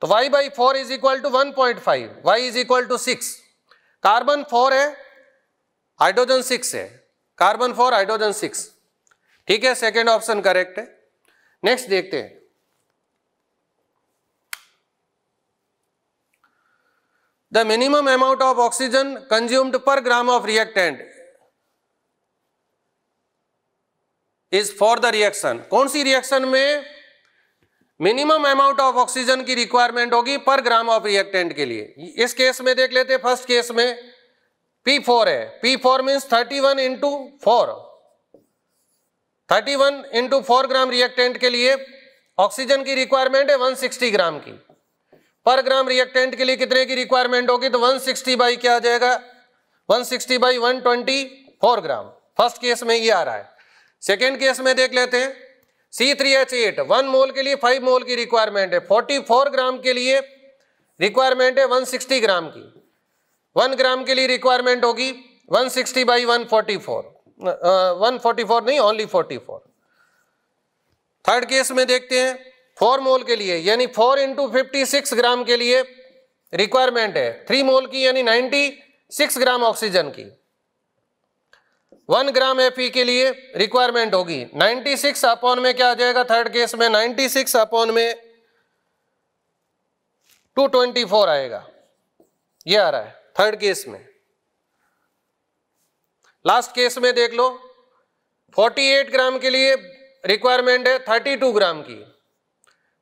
तो y by four is equal to one point five Y is equal to six carbon four है हाइड्रोजन सिक्स है कार्बन फोर हाइड्रोजन सिक्स ठीक है सेकेंड ऑप्शन करेक्ट है नेक्स्ट देखते हैं the minimum amount of oxygen consumed per gram of reactant is for the reaction कौन सी reaction में मिनिमम अमाउंट ऑफ ऑक्सीजन की रिक्वायरमेंट होगी पर ग्राम ऑफ रिएक्टेंट के लिए इस केस में देख लेते फर्स्ट केस में पी फोर है P four means thirty one into four thirty one into four gram reactant के लिए ऑक्सीजन की रिक्वायरमेंट है 160 ग्राम की पर ग्राम रिएक्टेंट के लिए कितने की रिक्वायरमेंट होगी तो 160 सिक्सटी बाई क्या आ जाएगा 160 sixty by one gram first case में ये आ रहा है सेकेंड केस में देख लेते हैं C three H eight one mole के लिए फाइव मोल की रिक्वायरमेंट है फोर्टी फोर ग्राम के लिए रिक्वायरमेंट है वन सिक्सटी ग्राम की वन ग्राम के लिए रिक्वायरमेंट होगी one sixty by one forty four one forty four नहीं only forty four third case में देखते हैं फोर मोल के लिए यानी four into fifty six gram के लिए रिक्वायरमेंट है थ्री मोल की यानी नाइन्टी सिक्स ग्राम ऑक्सीजन की वन ग्राम एफ के लिए रिक्वायरमेंट होगी 96 सिक्स अपॉन में क्या आ जाएगा थर्ड केस में 96 सिक्स अपॉन में 224 आएगा ये आ रहा है थर्ड केस में लास्ट केस में देख लो 48 ग्राम के लिए रिक्वायरमेंट है 32 ग्राम की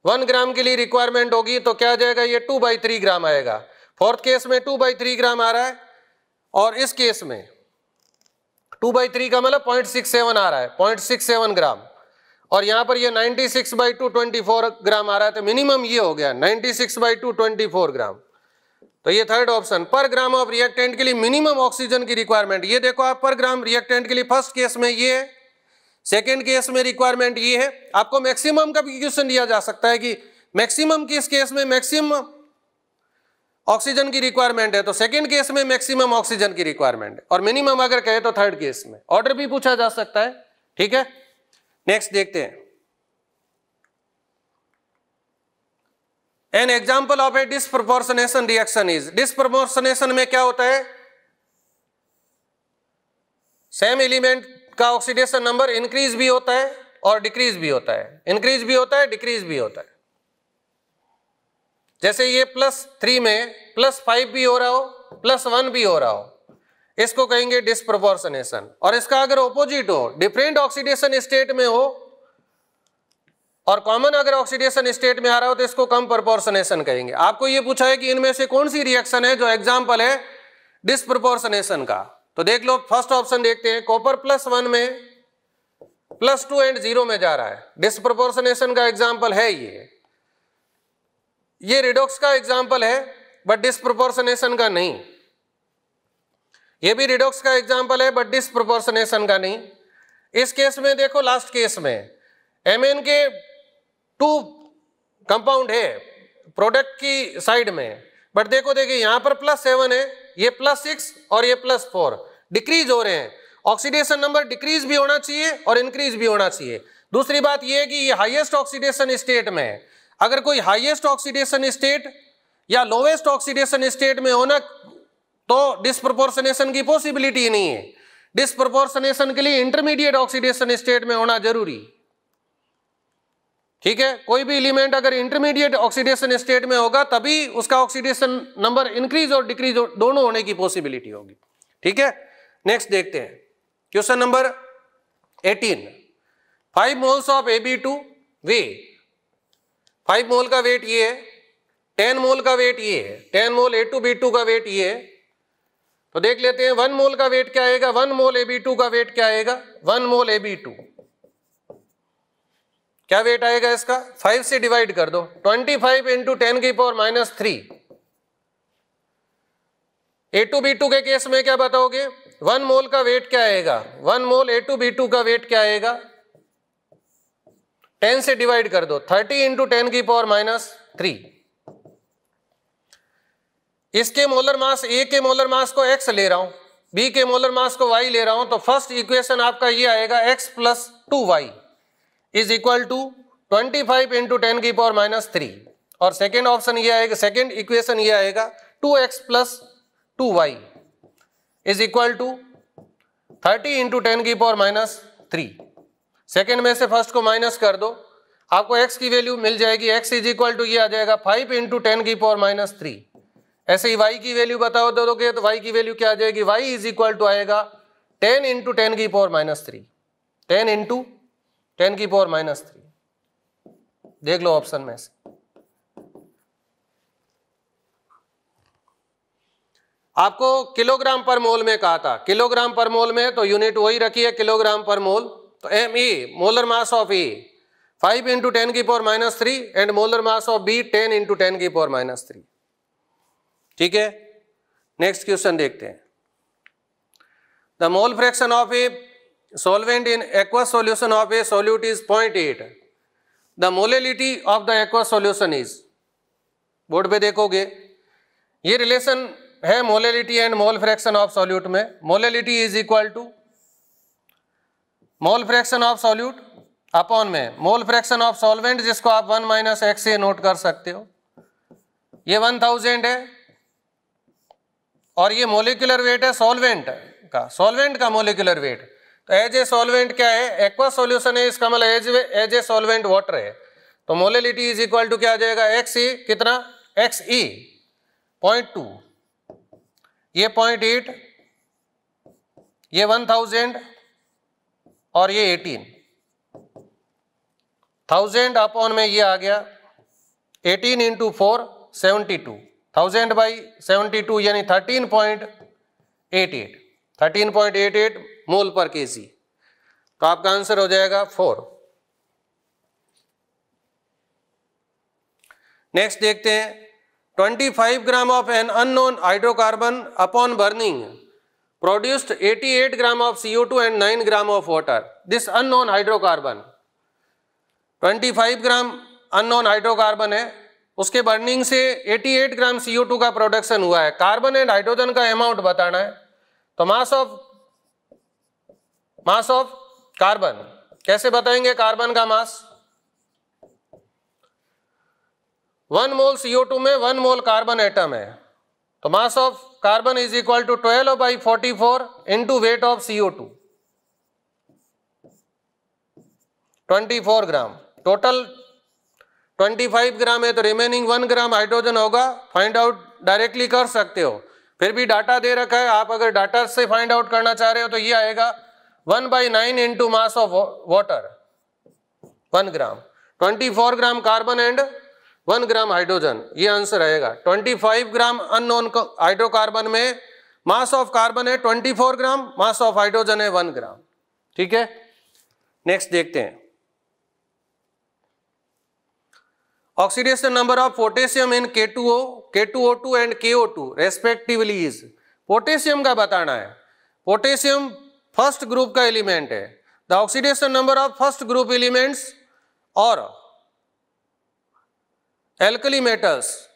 वन ग्राम के लिए रिक्वायरमेंट होगी तो क्या आ जाएगा ये टू बाई थ्री ग्राम आएगा फोर्थ केस में टू बाई थ्री ग्राम आ रहा है और इस केस में टू बाई थ्री का मतलब पॉइंट सिक्स सेवन आ रहा है पॉइंट सिक्स सेवन ग्राम और यहां पर ये ninety six by two twenty four gram आ रहा है तो मिनिमम ये हो गया ninety six by two twenty four gram तो ये थर्ड ऑप्शन पर ग्राम ऑफ रिएक्टेंट के लिए मिनिमम ऑक्सीजन की रिक्वायरमेंट ये देखो आप पर ग्राम रिएक्टेंट के लिए फर्स्ट केस में ये है सेकेंड केस में रिक्वायरमेंट ये है आपको मैक्सिमम का भी क्वेश्चन दिया जा सकता है कि मैक्सिमम किस केस में मैक्सिमम ऑक्सीजन की रिक्वायरमेंट है तो सेकेंड केस में मैक्सिमम ऑक्सीजन की रिक्वायरमेंट है और मिनिमम अगर कहे तो थर्ड केस में ऑर्डर भी पूछा जा सकता है ठीक है नेक्स्ट देखते हैं an example of a disproportionation reaction is disproportionation में क्या होता है सेम एलिमेंट का ऑक्सीडेशन नंबर इंक्रीज भी होता है और डिक्रीज भी होता है इंक्रीज भी होता है डिक्रीज भी होता है जैसे ये प्लस थ्री में प्लस फाइव भी हो रहा हो प्लस वन भी हो रहा हो इसको कहेंगे डिस्प्रोपोर्सनेशन और इसका अगर ऑपोजिट हो डिफरेंट ऑक्सीडेशन स्टेट में हो और कॉमन अगर ऑक्सीडेशन स्टेट में आ रहा हो तो इसको कम प्रोपोर्सनेशन कहेंगे आपको ये पूछा है कि इनमें से कौन सी रिएक्शन है जो एग्जाम्पल है डिस्प्रोपोर्सनेशन का तो देख लो फर्स्ट ऑप्शन देखते हैं कॉपर प्लस वन में प्लस टू एंड जीरो में जा रहा है डिस्प्रोपोर्सनेशन का एग्जाम्पल है ये ये रिडॉक्स का एग्जाम्पल है बट डिस्प्रोपोर्सनेशन का नहीं ये भी रिडॉक्स का एग्जाम्पल है बट डिस्प्रोपोर्सनेशन का नहीं इस केस में देखो लास्ट केस में एम के टू कंपाउंड है प्रोडक्ट की साइड में बट देखो देखिए यहां पर प्लस सेवन है ये प्लस सिक्स और ये प्लस फोर डिक्रीज हो रहे हैं ऑक्सीडेशन नंबर डिक्रीज भी होना चाहिए और इंक्रीज भी होना चाहिए दूसरी बात यह है कि ये हाईएस्ट ऑक्सीडेशन स्टेट में है अगर कोई हाईएस्ट ऑक्सीडेशन स्टेट या लोवेस्ट ऑक्सीडेशन स्टेट में होना तो डिस्प्रोपोर्शनेशन की पॉसिबिलिटी नहीं है डिस्प्रोपोर्शनेशन के लिए इंटरमीडिएट ऑक्सीडेशन स्टेट में होना जरूरी ठीक है कोई भी एलिमेंट अगर इंटरमीडिएट ऑक्सीडेशन स्टेट में होगा तभी उसका ऑक्सीडेशन नंबर इंक्रीज और डिक्रीज दोनों होने की पॉसिबिलिटी होगी ठीक है नेक्स्ट देखते हैं question number 18 five moles of A B two weigh five mole का वेट ये है टेन मोल का वेट ये है ten mole A two B two का वेट ये है तो देख लेते हैं वन मोल का वेट क्या आएगा one mole A B two का वेट क्या आएगा one mole A B two क्या वेट आएगा इसका फाइव से डिवाइड कर दो ट्वेंटी फाइव इंटू टेन की power minus three A two B two के केस में क्या बताओगे वन मोल का वेट क्या आएगा one mole A two B two का वेट क्या आएगा टेन से डिवाइड कर दो थर्टी इंटू टेन की पावर माइनस थ्री इसके मोलर मास ए के मोलर मास को एक्स ले रहा हूं बी के मोलर मास को वाई ले रहा हूं तो फर्स्ट इक्वेशन आपका ये आएगा X plus two Y is equal to twenty five into ten की पावर माइनस थ्री और सेकेंड ऑप्शन ये आएगा सेकेंड इक्वेशन ये आएगा two X plus two Y is equal to thirty into ten की पावर माइनस थ्री सेकेंड में से first को माइनस कर दो आपको एक्स की वैल्यू मिल जाएगी एक्स इज इक्वल टू ये आ जाएगा फाइव इंटू टेन की पावर माइनस थ्री ऐसे ही वाई की वैल्यू बताओ दो तो दोगे तो वाई की वैल्यू क्या आ जाएगी वाई इज इक्वल टू आएगा टेन इंटू टेन की power minus three ten into ten की पावर माइनस थ्री देख लो ऑप्शन में से आपको किलोग्राम पर मोल में कहा था किलोग्राम पर मोल में तो यूनिट वही रखी है किलोग्राम पर मोल तो M E molar mass of E five into ten की power minus three and molar mass of B ten into ten की पावर माइनस थ्री ठीक है नेक्स्ट क्वेश्चन देखते हैं the mole fraction of a solvent in aqua solution of a solute is point eight the molality of the aqua solution is board पे देखोगे ये relation है molality and mole fraction of solute में molality is equal to mole fraction of solute upon में mole fraction of solvent जिसको आप one minus X A note कर सकते हो ये वन थाउजेंड है और ये मोलिकुलर वेट है सॉल्वेंट का सॉल्वेंट का मोलिकुलर वेट तो एज ए सॉल्वेंट क्या है एक्वा सॉल्यूशन है इसका मतलब as as a solvent water है तो मोलिटी इज इक्वल टू क्या आ जाएगा एक्स ई कितना एक्स ई पॉइंट टू ये पॉइंट एट ये वन थाउजेंड और ये एटीन थाउजेंड अपॉन में ये आ गया eighteen into four seventy two thousand by seventy two यानी thirteen point eight eight thirteen point eight eight mole per K सी तो आपका आंसर हो जाएगा फोर नेक्स्ट देखते हैं 25 gram of an unknown hydrocarbon upon burning produced 88 gram of CO2 and 9 gram of water. This unknown hydrocarbon. 25 gram unknown hydrocarbon है उसके burning से 88 ग्राम CO2 का प्रोडक्शन हुआ है कार्बन एंड हाइड्रोजन का अमाउंट बताना है तो mass of mass of carbon कैसे बताएंगे कार्बन का मास वन मोल CO2 में वन मोल कार्बन एटम है तो mass of carbon is equal to twelve by forty four into weight of CO two twenty four gram total twenty five gram है तो remaining one gram hydrogen होगा find out directly कर सकते हो फिर भी डाटा दे रखा है आप अगर डाटा से फाइंड आउट करना चाह रहे हो तो ये आएगा one by nine into mass of water one gram twenty four gram carbon and one gram hydrogen ये आंसर आएगा फाइव ग्राम अननोन हाइड्रोकार्बन में मास ऑफ कार्बन है twenty four gram mass of hydrogen है one gram ठीक है next देखते हैं oxidation number of potassium in K two O K two O two and K O two respectively is potassium का बताना है potassium first group का element है the oxidation number of first group elements और alkali metals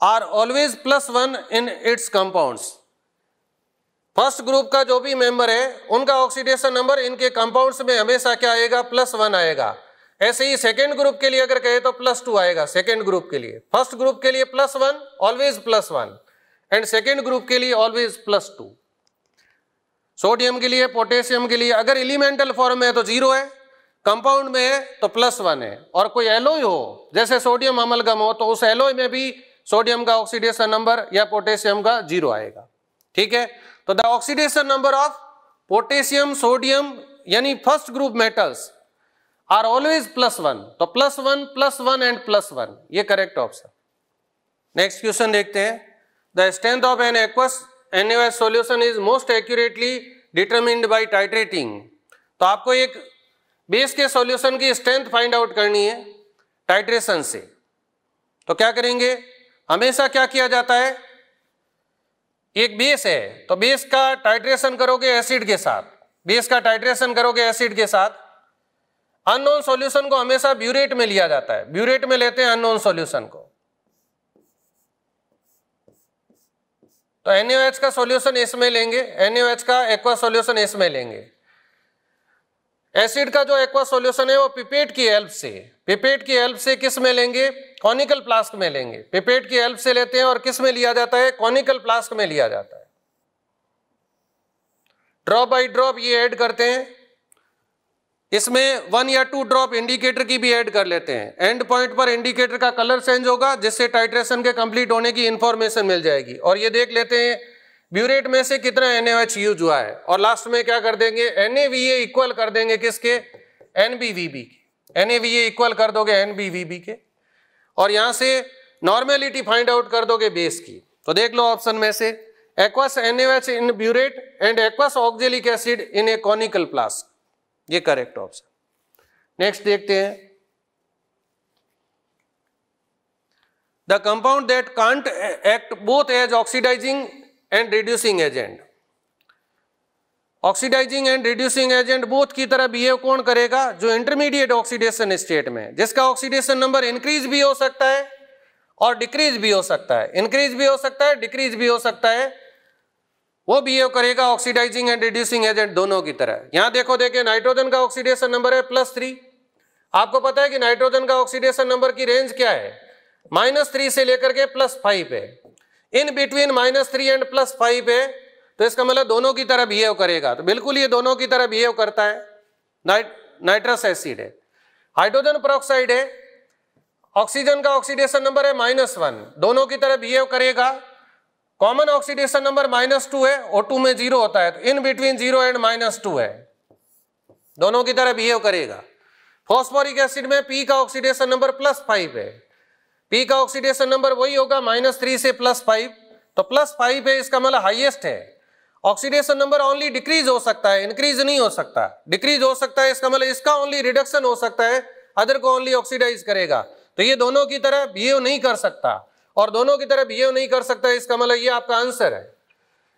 are always plus one in its compounds. First group का जो भी member है उनका ऑक्सीडेशन नंबर इनके कंपाउंड्स में हमेशा क्या आएगा प्लस वन आएगा ऐसे ही सेकेंड ग्रुप के लिए अगर कहे तो प्लस टू आएगा सेकेंड ग्रुप के लिए फर्स्ट ग्रुप के लिए plus one always plus one and second group के लिए ऑलवेज प्लस टू सोडियम के लिए पोटेशियम के लिए अगर एलिमेंटल फॉर्म में है तो जीरो है कंपाउंड में तो प्लस वन है और कोई एलोई हो जैसे सोडियम अमलगम हो तो उस एलोई में भी सोडियम का ऑक्सीडेशन नंबर या पोटेशियम का जीरो आएगा ठीक है तो the oxidation number of potassium sodium यानी first group metals are always plus one तो plus one plus one and plus one ये करेक्ट ऑप्शन नेक्स्ट क्वेश्चन देखते हैं the strength of an aqueous N solution is most accurately determined by titrating तो आपको एक base के solution की strength find out करनी है टाइट्रेशन से तो क्या करेंगे हमेशा क्या किया जाता है एक बेस है तो बेस का टाइट्रेशन करोगे एसिड के साथ बेस का टाइट्रेशन करोगे एसिड के साथ अननोन सॉल्यूशन को हमेशा ब्यूरेट में लिया जाता है ब्यूरेट में लेते हैं अननोन सॉल्यूशन को तो एनओएच का सॉल्यूशन इसमें लेंगे एनएच का एक्वा सॉल्यूशन इसमें लेंगे एसिड का जो एक्वा सॉल्यूशन है वो पिपेट की हेल्प से पिपेट की हेल्प से किस में लेंगे कॉनिकल प्लास्क में लेंगे पिपेट की हेल्प से लेते हैं और किस में लिया जाता है कॉनिकल प्लास्क में लिया जाता है ड्रॉप बाई ड्रॉप ये ऐड करते हैं इसमें वन या टू ड्रॉप इंडिकेटर की भी ऐड कर लेते हैं एंड पॉइंट पर इंडिकेटर का कलर चेंज होगा जिससे टाइट्रेशन के कंप्लीट होने की इंफॉर्मेशन मिल जाएगी और ये देख लेते हैं ब्यूरेट में से कितना एनएच यूज हुआ है और लास्ट में क्या कर देंगे एनएवीए इक्वल कर देंगे किसके एन के एनएवीए इक्वल कर दोगे एनबीवीबी के और यहां से नॉर्मेलिटी फाइंड आउट कर दोगे बेस की तो देख लो ऑप्शन में से aqueous NH in burette and aqueous oxalic acid in a conical flask ये करेक्ट ऑप्शन नेक्स्ट देखते हैं the compound that can't act both as oxidising and reducing agent oxidising and reducing agent both की तरह behave कौन करेगा जो intermediate oxidation state में जिसका ऑक्सीडेशन नंबर इंक्रीज भी हो सकता है और डिक्रीज भी हो सकता है इंक्रीज भी हो सकता है डिक्रीज भी हो सकता है वो बिहेव करेगा ऑक्सीडाइजिंग एंड रिड्यूसिंग एजेंट दोनों की तरह यहां देखो देखिए नाइट्रोजन का ऑक्सीडेशन नंबर है प्लस थ्री आपको पता है कि नाइट्रोजन का ऑक्सीडेशन नंबर की रेंज क्या है माइनस थ्री से लेकर के प्लस फाइव है in between minus three and plus five है तो इसका मतलब दोनों की तरह बिहेव करेगा तो बिल्कुल ये दोनों की तरह बिहेव करता है नाइट नाइट्रस एसिड है हाइड्रोजन प्रोक्साइड है ऑक्सीजन का ऑक्सीडेशन नंबर है माइनस वन दोनों की तरह बिहेव करेगा common oxidation number minus two है और टू में जीरो होता है तो in between zero and minus two है दोनों की तरह बिहेव करेगा फॉस्फोरिक एसिड में पी का ऑक्सीडेशन नंबर प्लस फाइव है पी का ऑक्सीडेशन नंबर वही होगा माइनस थ्री से प्लस फाइव तो प्लस फाइव है इसका मतलब हाईएस्ट है ऑक्सीडेशन नंबर ओनली डिक्रीज हो सकता है इंक्रीज नहीं हो सकता डिक्रीज हो सकता है इसका मतलब इसका ओनली रिडक्शन हो सकता है अदर को ओनली ऑक्सीडाइज करेगा तो ये दोनों की तरह बिहेव नहीं कर सकता और दोनों की तरह बिहेव नहीं कर सकता इसका मतलब ये आपका आंसर है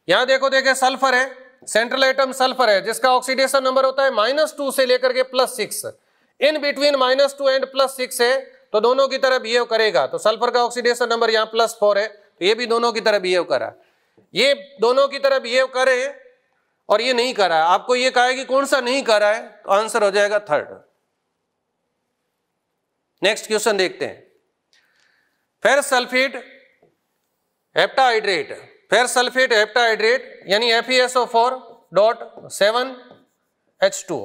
यहां देखो देखे सल्फर है सेंट्रल आइटम सल्फर है जिसका ऑक्सीडेशन नंबर होता है माइनस टू से लेकर के plus six in between minus two and plus six है तो दोनों की तरह बिहेव करेगा तो सल्फर का ऑक्सीडेशन नंबर यहाँ प्लस फोर है तो ये भी दोनों की तरह बिहेव करा ये दोनों की तरह बिहेव करे और ये नहीं करा आपको ये कहा कि कौन सा नहीं करा है तो आंसर हो जाएगा थर्ड नेक्स्ट क्वेश्चन देखते हैं ferrous sulphate heptahydrate ferrous sulphate heptahydrate यानी four dot seven H two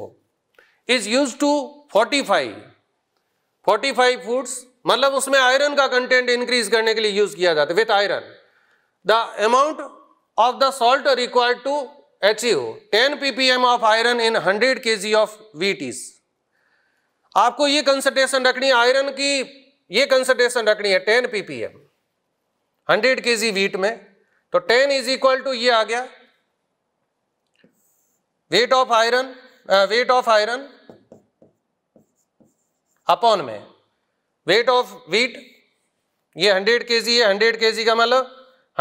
is use to fortify 45 foods मतलब उसमें आयरन का कंटेंट इंक्रीज करने के लिए यूज किया जाता है with iron the amount of the salt required to achieve 10 ppm of iron in 100 kg of wheat is आपको ये कंसल्टेशन रखनी है आयरन की ये कंसल्टेशन रखनी है 10 ppm 100 kg वीट में तो 10 इज इक्वल टू ये आ गया weight of iron weight of iron upon में वेट ऑफ वीट ये 100 के जी है 100 के जी का मतलब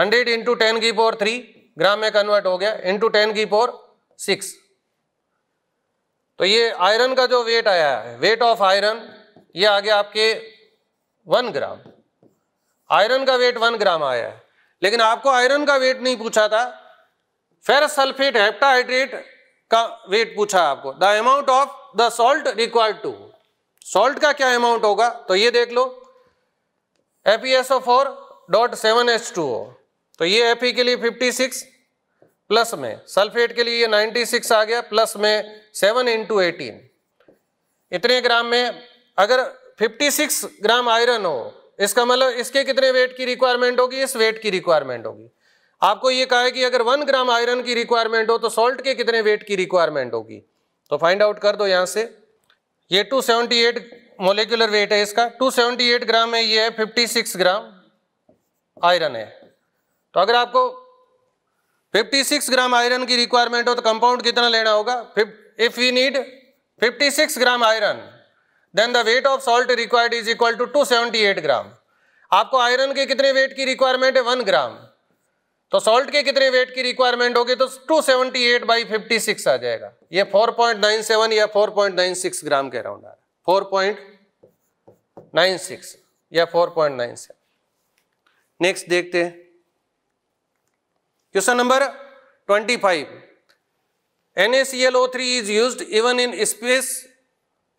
100 इंटू टेन की पोर थ्री ग्राम में कन्वर्ट हो गया इंटू टेन की पोर सिक्स तो ये आयरन का जो वेट आया है वेट ऑफ आयरन ये आ गया आपके वन ग्राम आयरन का वेट वन ग्राम आया है लेकिन आपको आयरन का वेट नहीं पूछा था फेर सल्फेट हेप्टाहाइड्रेट का वेट पूछा आपको the amount of the salt required to salt का क्या अमाउंट होगा तो ये देख लो APSO four dot seven H two तो ये Fe के लिए फिफ्टी सिक्स प्लस में सल्फेट के लिए ये नाइन्टी सिक्स आ गया प्लस में सेवन इंटू एटीन इतने ग्राम में अगर फिफ्टी सिक्स ग्राम आयरन हो इसका मतलब इसके कितने वेट की रिक्वायरमेंट होगी इस वेट की रिक्वायरमेंट होगी आपको ये कहा है कि अगर वन ग्राम आयरन की रिक्वायरमेंट हो तो सॉल्ट के कितने वेट की रिक्वायरमेंट होगी तो फाइंड आउट कर दो यहां से ये 278 मोलिकुलर वेट है इसका 278 ग्राम है ये है 56 ग्राम आयरन है तो अगर आपको 56 ग्राम आयरन की रिक्वायरमेंट हो तो कंपाउंड कितना लेना होगा if you need 56 gram iron then the weight of salt required is equal to 278 gram आपको आयरन के कितने वेट की रिक्वायरमेंट है वन ग्राम तो सॉल्ट के कितने वेट की रिक्वायरमेंट होगी तो 278 सेवेंटी एट बाई फिफ्टी आ जाएगा ये 4.97 या 4.96 ग्राम के अराउंड आ रहा है फोर या 4.97 नेक्स्ट देखते हैं question number 25 five NaClO3 is used even in space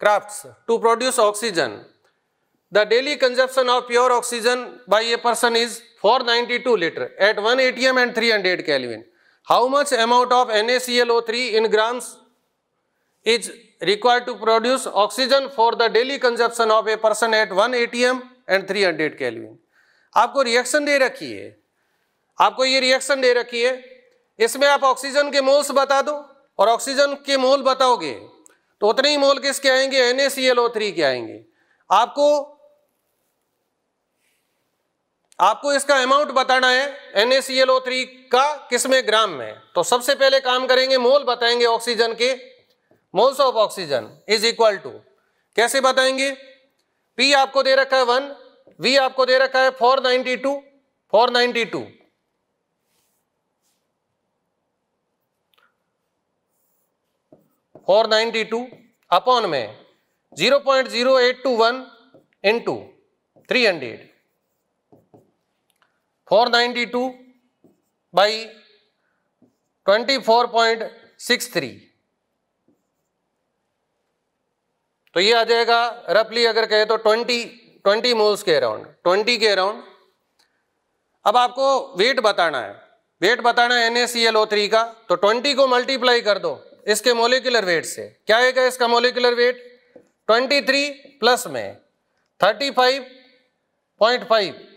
crafts to produce oxygen the daily consumption of pure oxygen by a person is 492 liter at 1 atm and 300 kelvin how much amount of naclo3 in grams is required to produce oxygen for the daily consumption of a person at 1 atm and 300 kelvin aapko reaction de rakhi hai aapko ye reaction de rakhi hai isme aap oxygen ke moles bata do aur oxygen ke mole bataoge to utne hi mole kiske aayenge naclo3 ke aayenge aapko आपको इसका amount बताना है N A C L O three का किसमें ग्राम में तो सबसे पहले काम करेंगे मोल बताएंगे ऑक्सीजन के moles of oxygen is equal to कैसे बताएंगे पी आपको दे रखा है वन वी आपको दे रखा है four ninety two four ninety two four ninety two upon में zero point zero eight two one into three hundred four ninety two by twenty four point six three तो ये आ जाएगा रफली अगर कहे तो ट्वेंटी ट्वेंटी मूव्स के अराउंड ट्वेंटी के अराउंड अब आपको वेट बताना है वेट बताना है NaCl थ्री का तो ट्वेंटी को मल्टीप्लाई कर दो इसके मोलिकुलर वेट से क्या आएगा इसका molecular weight twenty three plus में thirty five point five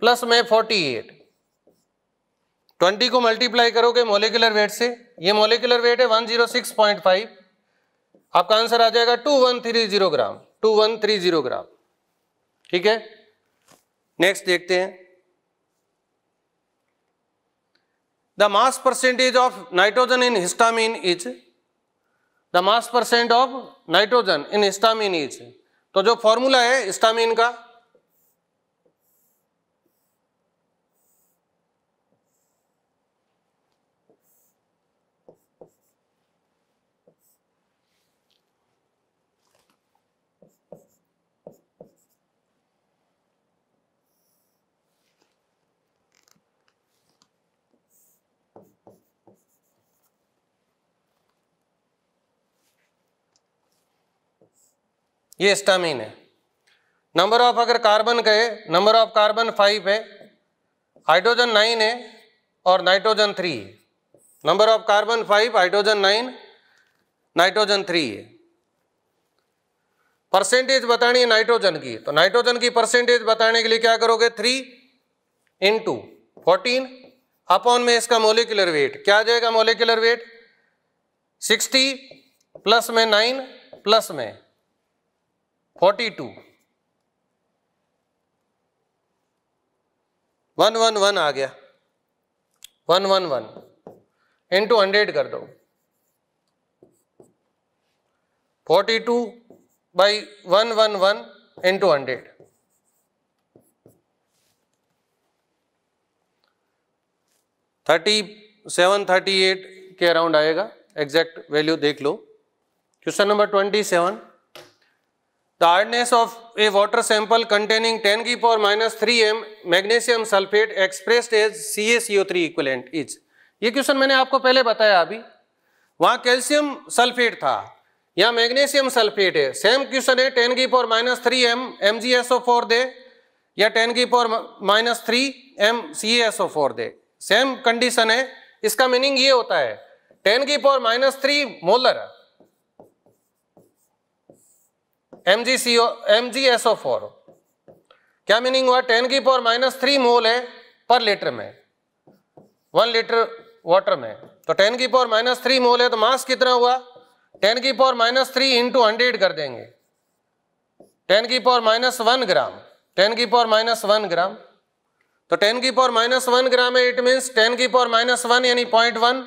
plus में फोर्टी एट ट्वेंटी को मल्टीप्लाई करोगे मोलिकुलर वेट से ये मोलिकुलर वेट है one zero six point five आपका आंसर आ जाएगा two one three zero gram two one three zero gram ठीक है नेक्स्ट देखते हैं the mass percentage of nitrogen in histamine is the mass percent of nitrogen in histamine is तो जो formula है हिस्टामिन का ये स्टामिन है नंबर ऑफ अगर कार्बन गए नंबर ऑफ कार्बन फाइव है हाइड्रोजन नाइन है और नाइट्रोजन थ्री है number of carbon five hydrogen nine nitrogen three है परसेंटेज बतानी है नाइट्रोजन की तो नाइट्रोजन की परसेंटेज बताने के लिए क्या करोगे three in two fourteen upon में इसका मोलिकुलर वेट क्या आ जाएगा मोलिकुलर वेट सिक्सटी प्लस में नाइन प्लस में 42 वन वन वन आ गया one one one into hundred कर दो forty two by one one one into hundred thirty seven thirty eight के अराउंड आएगा एग्जैक्ट वैल्यू देख लो question number twenty seven The hardness of a water sample containing 10 G power minus 3m magnesium sulfate expressed as CaCO3 equivalent is ये question मैंने आपको पहले बताया अभी वहां कैल्शियम सल्फेट था या मैग्नेशियम सल्फेट है सेम क्वेश्चन है टेन की power minus three M M G S O four दे या टेन की power minus three M C S O four दे सेम कंडीशन है इसका मीनिंग ये होता है टेन की power minus three molar M G C O M G S O four क्या मीनिंग हुआ टेन की पावर माइनस थ्री मोल है पर लीटर में वन लीटर वाटर में तो टेन की पावर माइनस थ्री मोल है तो मास कितना हुआ टेन की power minus three into hundred कर देंगे टेन की power minus one gram ten की पावर माइनस वन ग्राम तो टेन की पावर माइनस वन ग्राम है इट मीन्स टेन की पावर माइनस वन यानी पॉइंट वन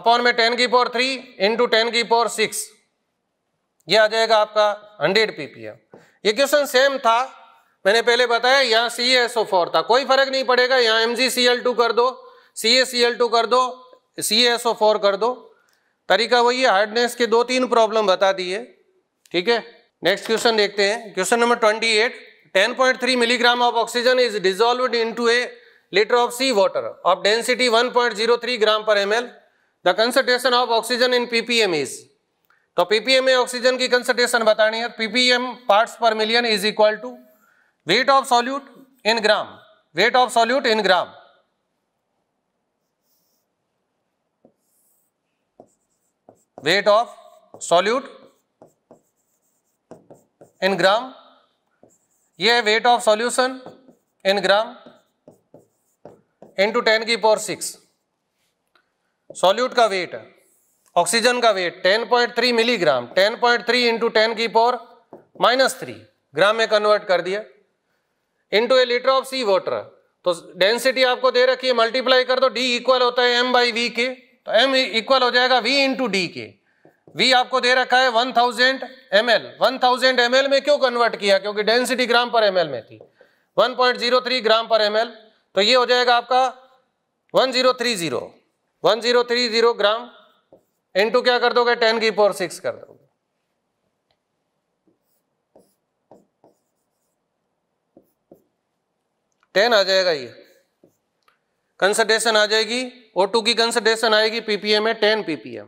अपॉन में टेन की पावर थ्री इंटू टेन की पावर सिक्स ये आ जाएगा आपका 100 पीपीएम ये क्वेश्चन सेम था मैंने पहले बताया यहाँ सी एस फोर था कोई फर्क नहीं पड़ेगा यहाँ M G C L two कर दो सी ए सी एल टू कर दो सी एस फोर कर दो तरीका वही है हार्डनेस के दो तीन प्रॉब्लम बता दिए ठीक है नेक्स्ट क्वेश्चन देखते हैं question number twenty eight ten point three milligram of oxygen is dissolve into a litre of sea water of density one point zero three gram per M L the concentration of oxygen in ppm is तो ppm में oxygen की concentration बतानी है ppm parts per million is equal to weight of solute in gram weight of solute in gram weight of solute in ग्राम ये है weight of solution in gram into ten की power six solute का weight है oxygen का weight 10.3 milligram 10.3 point three into ten की power minus three gram में convert कर दिया into a litre of sea water तो डेंसिटी आपको दे रखी है मल्टीप्लाई कर दो डी इक्वल होता है एम बाई वी के तो एम इक्वल हो जाएगा वी इंटू डी के वी आपको दे रखा है 1000 thousand M L one thousand M L में क्यों कन्वर्ट किया क्योंकि डेंसिटी ग्राम पर एम एल में थी 1.03 ग्राम पर एम एल तो ये हो जाएगा आपका 1030 1030 ग्राम इनटू क्या कर दोगे टेन की पावर सिक्स कर दोगे टेन आ जाएगा ये कंसडेशन आ जाएगी ओ टू की कंसडेशन आएगी पीपीएम है टेन पीपीएम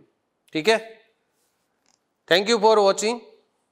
ठीक है थैंक यू फॉर वॉचिंग